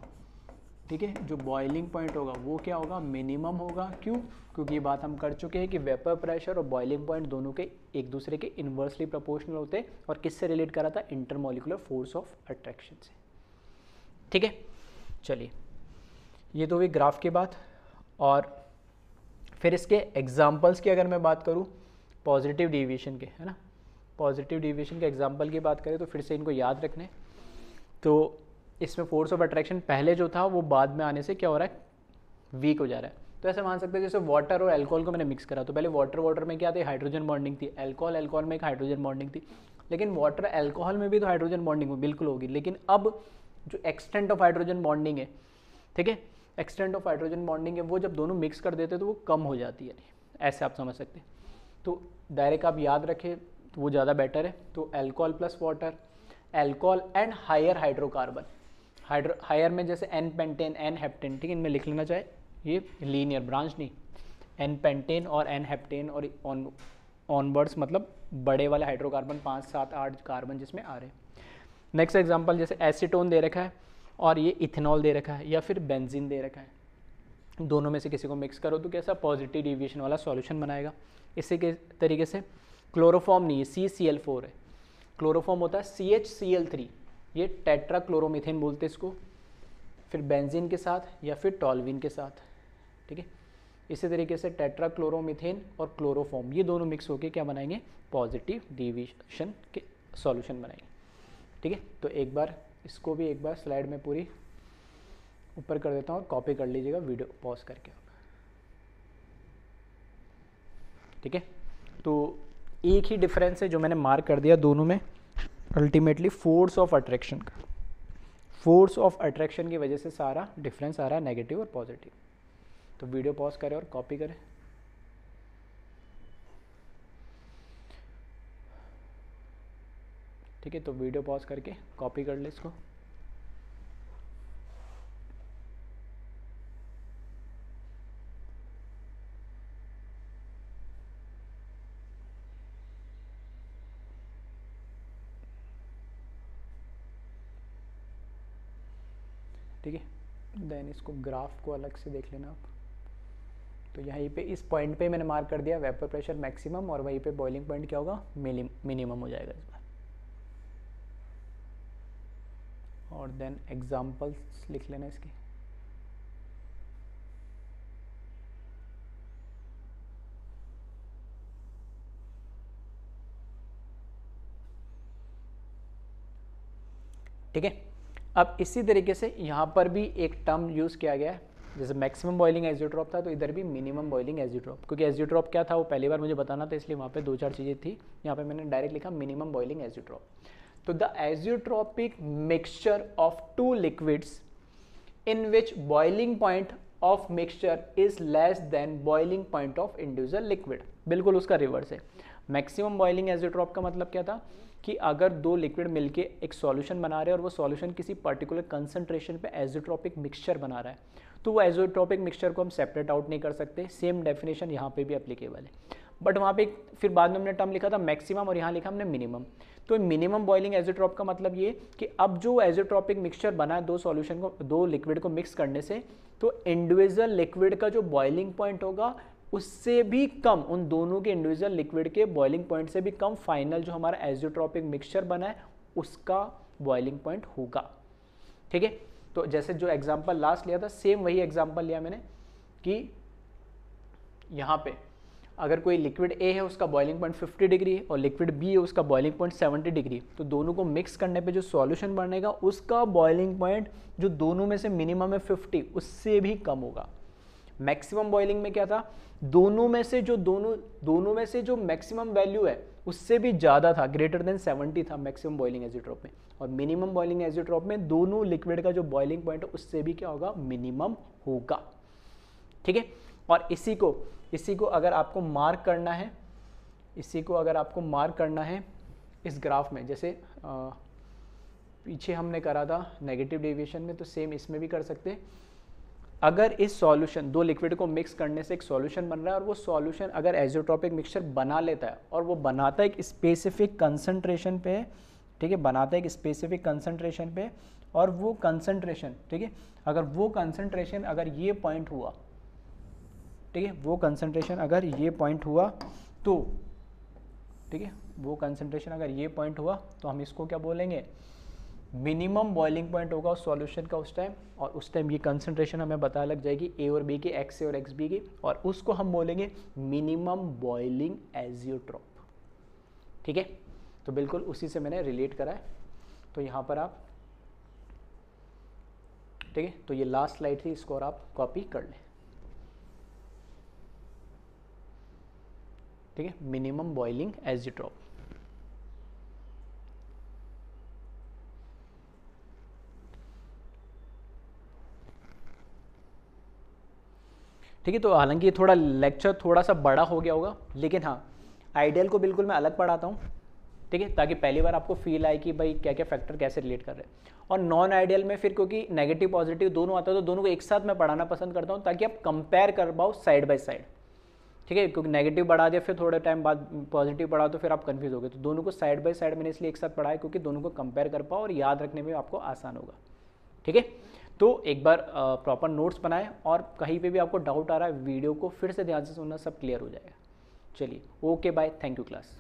ठीक है जो बॉइलिंग पॉइंट होगा वो क्या होगा मिनिमम होगा क्यों क्योंकि ये बात हम कर चुके हैं कि वेपर प्रेशर और बॉइलिंग पॉइंट दोनों के एक दूसरे के इन्वर्सली प्रोपोर्शनल होते हैं और किससे रिलेट करा था इंटरमोलिकुलर फोर्स ऑफ अट्रैक्शन से ठीक है चलिए ये तो हुई ग्राफ की बात और फिर इसके एग्जाम्पल्स की अगर मैं बात करूँ पॉजिटिव डिविएशन के है ना पॉजिटिव डिविएशन के एग्जाम्पल की बात करें तो फिर से इनको याद रखने तो इसमें फोर्स ऑफ अट्रैक्शन पहले जो था वो बाद में आने से क्या हो रहा है वीक हो जा रहा है तो ऐसे मान सकते हैं जैसे वाटर और एल्कोहल को मैंने मिक्स करा तो पहले वाटर वाटर में क्या थी हाइड्रोजन बॉन्डिंग थी एल्कोहल एल्कोहल में एक हाइड्रोजन बॉन्डिंग थी लेकिन वाटर एल्कोहल में भी तो हाइड्रोजन बॉन्डिंग बिल्कुल होगी लेकिन अब जो एक्सटेंट ऑफ हाइड्रोजन बॉन्डिंग है ठीक है एक्सटेंट ऑफ हाइड्रोजन बॉन्डिंग है वो जब दोनों मिक्स कर देते हैं तो वो कम हो जाती है ऐसे आप समझ सकते हैं तो डायरेक्ट आप याद रखें तो वो ज़्यादा बेटर है तो alcohol plus water alcohol and higher hydrocarbon hydro higher में जैसे एन पेंटेन एन हेप्टेन ठीक है इनमें लिख लेना चाहे ये लीनियर ब्रांच नहीं एन पेंटेन और एन हेप्टेन और ऑन ऑनवर्ड्स मतलब बड़े वाले हाइड्रोकार्बन पाँच सात आठ कार्बन जिसमें आ रहे हैं नेक्स्ट एग्जाम्पल जैसे एसीटोन दे रखा है और ये इथेनॉल दे रखा है या फिर बेंजीन दे रखा है दोनों में से किसी को मिक्स करो तो कैसा पॉजिटिव डिविएशन वाला सॉल्यूशन बनाएगा इसी के तरीके से क्लोरोफॉर्म नहीं है सी सी एल फोर है क्लोरोफॉर्म होता है C H C L three ये टेट्रा क्लोरोमिथेन बोलते हैं इसको फिर बेंजीन के साथ या फिर टॉलविन के साथ ठीक है इसी तरीके से टेट्रा क्लोरोमिथेन और क्लोरोफॉर्म ये दोनों मिक्स होकर क्या बनाएंगे पॉजिटिव डिविएशन के सॉल्यूशन बनाएंगे ठीक है तो एक बार इसको भी एक बार स्लाइड में पूरी ऊपर कर देता हूँ और कॉपी कर लीजिएगा वीडियो पॉज करके ठीक है तो एक ही डिफरेंस है जो मैंने मार्क कर दिया दोनों में अल्टीमेटली फोर्स ऑफ अट्रैक्शन का फोर्स ऑफ अट्रैक्शन की वजह से सारा डिफरेंस आ रहा है नेगेटिव और पॉजिटिव तो वीडियो पॉज करें और कॉपी करें ठीक है तो वीडियो पॉज करके कॉपी कर ले इसको यानी इसको ग्राफ को अलग से देख लेना आप तो यहीं पे इस पॉइंट पे मैंने मार्क कर दिया वेपर प्रेशर मैक्सिमम और वहीं पे बॉइलिंग पॉइंट क्या होगा मिनिमम हो जाएगा इस बार और देन एग्जांपल्स लिख लेना इसकी ठीक है अब इसी तरीके से यहाँ पर भी एक टर्म यूज़ किया गया है जैसे मैक्सिमम बॉइलिंग एजियोट्रॉप था तो इधर भी मिनिमम बॉइलिंग एजियोट्रॉप क्योंकि एजियोट्रॉप क्या था वो पहली बार मुझे बताना था इसलिए वहाँ पे दो चार चीज़ें थी यहाँ पे मैंने डायरेक्ट लिखा मिनिमम बॉइलिंग एजियोट्रॉप तो the azeotropic mixture of two liquids in which boiling point of mixture is less than boiling point of individual liquid बिल्कुल उसका रिवर्स है मैक्सिमम बॉइलिंग एजियोट्रॉप का मतलब क्या था कि अगर दो लिक्विड मिलके एक सॉल्यूशन बना रहे हैं और वो सॉल्यूशन किसी पर्टिकुलर कंसनट्रेशन पे एजोट्रॉपिक मिक्सचर बना रहा है तो वो एजोट्रॉपिक मिक्सचर को हम सेपरेट आउट नहीं कर सकते सेम डेफिनेशन यहाँ पे भी अप्लीकेबल है बट वहाँ पे फिर बाद में हमने टर्म लिखा था मैक्सिमम और यहाँ लिखा हमने मिनिमम तो मिनिमम बॉइलिंग एजोट्रॉप का मतलब ये कि अब जो एजोट्रॉपिक मिक्सचर बना है दो सॉल्यूशन को दो लिक्विड को मिक्स करने से तो इंडिविजुअल लिक्विड का जो बॉइलिंग पॉइंट होगा उससे भी कम उन दोनों के इंडिविजुअल लिक्विड के बॉइलिंग पॉइंट से भी कम फाइनल जो हमारा एजियोट्रॉपिक मिक्सचर बना है उसका बॉइलिंग पॉइंट होगा ठीक है तो जैसे जो एग्जाम्पल लास्ट लिया था सेम वही एग्जाम्पल लिया मैंने कि यहाँ पे अगर कोई लिक्विड ए है उसका बॉइलिंग पॉइंट 50 डिग्री है और लिक्विड बी है उसका बॉइलिंग पॉइंट 70 डिग्री तो दोनों को मिक्स करने पे जो सॉल्यूशन बनेगा उसका बॉइलिंग पॉइंट जो दोनों में से मिनिमम है 50 उससे भी कम होगा मैक्सिमम बॉइलिंग में क्या था दोनों में से जो दोनों दोनों में से जो मैक्सिमम वैल्यू है उससे भी ज़्यादा था ग्रेटर देन 70 था मैक्सिमम बॉइलिंग एजिट्रॉप में और मिनिमम बॉइलिंग एजिट्रॉप में दोनों लिक्विड का जो बॉइलिंग पॉइंट है उससे भी क्या होगा मिनिमम होगा ठीक है और इसी को इसी को अगर आपको मार्क करना है इसी को अगर आपको मार्क करना है इस ग्राफ में जैसे आ, पीछे हमने करा था नेगेटिव डेविएशन में तो सेम इसमें भी कर सकते हैं अगर इस सॉल्यूशन दो लिक्विड को मिक्स करने से एक सॉल्यूशन बन रहा है और वो सॉल्यूशन अगर एजोट्रॉपिक मिक्सचर बना लेता है और वो बनाता है एक स्पेसिफिक कंसनट्रेशन पे ठीक है बनाता है एक स्पेसिफिक कंसनट्रेशन पे और वो कंसनट्रेशन ठीक है अगर वो कंसनट्रेशन अगर ये पॉइंट हुआ ठीक है वो कंसनट्रेशन अगर ये पॉइंट हुआ तो ठीक है वो कंसनट्रेशन अगर ये पॉइंट हुआ तो हम इसको क्या बोलेंगे मिनिमम बॉइलिंग पॉइंट होगा उस सॉल्यूशन का उस टाइम और उस टाइम ये कंसंट्रेशन हमें बता लग जाएगी ए और बी की एक्स ए और एक्स बी की और उसको हम बोलेंगे मिनिमम बॉइलिंग एजियोट्रॉप ठीक है तो बिल्कुल उसी से मैंने रिलेट करा है तो यहाँ पर आप ठीक है तो ये लास्ट स्लाइड थी इसको और आप कॉपी कर लें ठीक है मिनिमम बॉइलिंग एजियोट्रॉप ठीक है तो हालांकि ये थोड़ा लेक्चर थोड़ा सा बड़ा हो गया होगा लेकिन हाँ आइडियल को बिल्कुल मैं अलग पढ़ाता हूँ ठीक है ताकि पहली बार आपको फील आए कि भाई क्या क्या फैक्टर कैसे रिलेट कर रहे हैं और नॉन आइडियल में फिर क्योंकि नेगेटिव पॉजिटिव दोनों आता है तो दोनों को एक साथ मैं पढ़ाना पसंद करता हूँ ताकि आप कंपेयर कर पाओ साइड बाई साइड ठीक है क्योंकि नेगेटिव बढ़ा दिया फिर थोड़े टाइम बाद पॉजिटिव बढ़ा तो फिर आप कन्फ्यूज हो गए तो दोनों को साइड बाई साइड मैंने इसलिए एक साथ पढ़ा क्योंकि दोनों को कंपेयर कर पाओ और याद रखने में आपको आसान होगा ठीक है तो एक बार प्रॉपर नोट्स बनाएं और कहीं पे भी आपको डाउट आ रहा है वीडियो को फिर से ध्यान से सुनना सब क्लियर हो जाएगा चलिए okay bye thank you class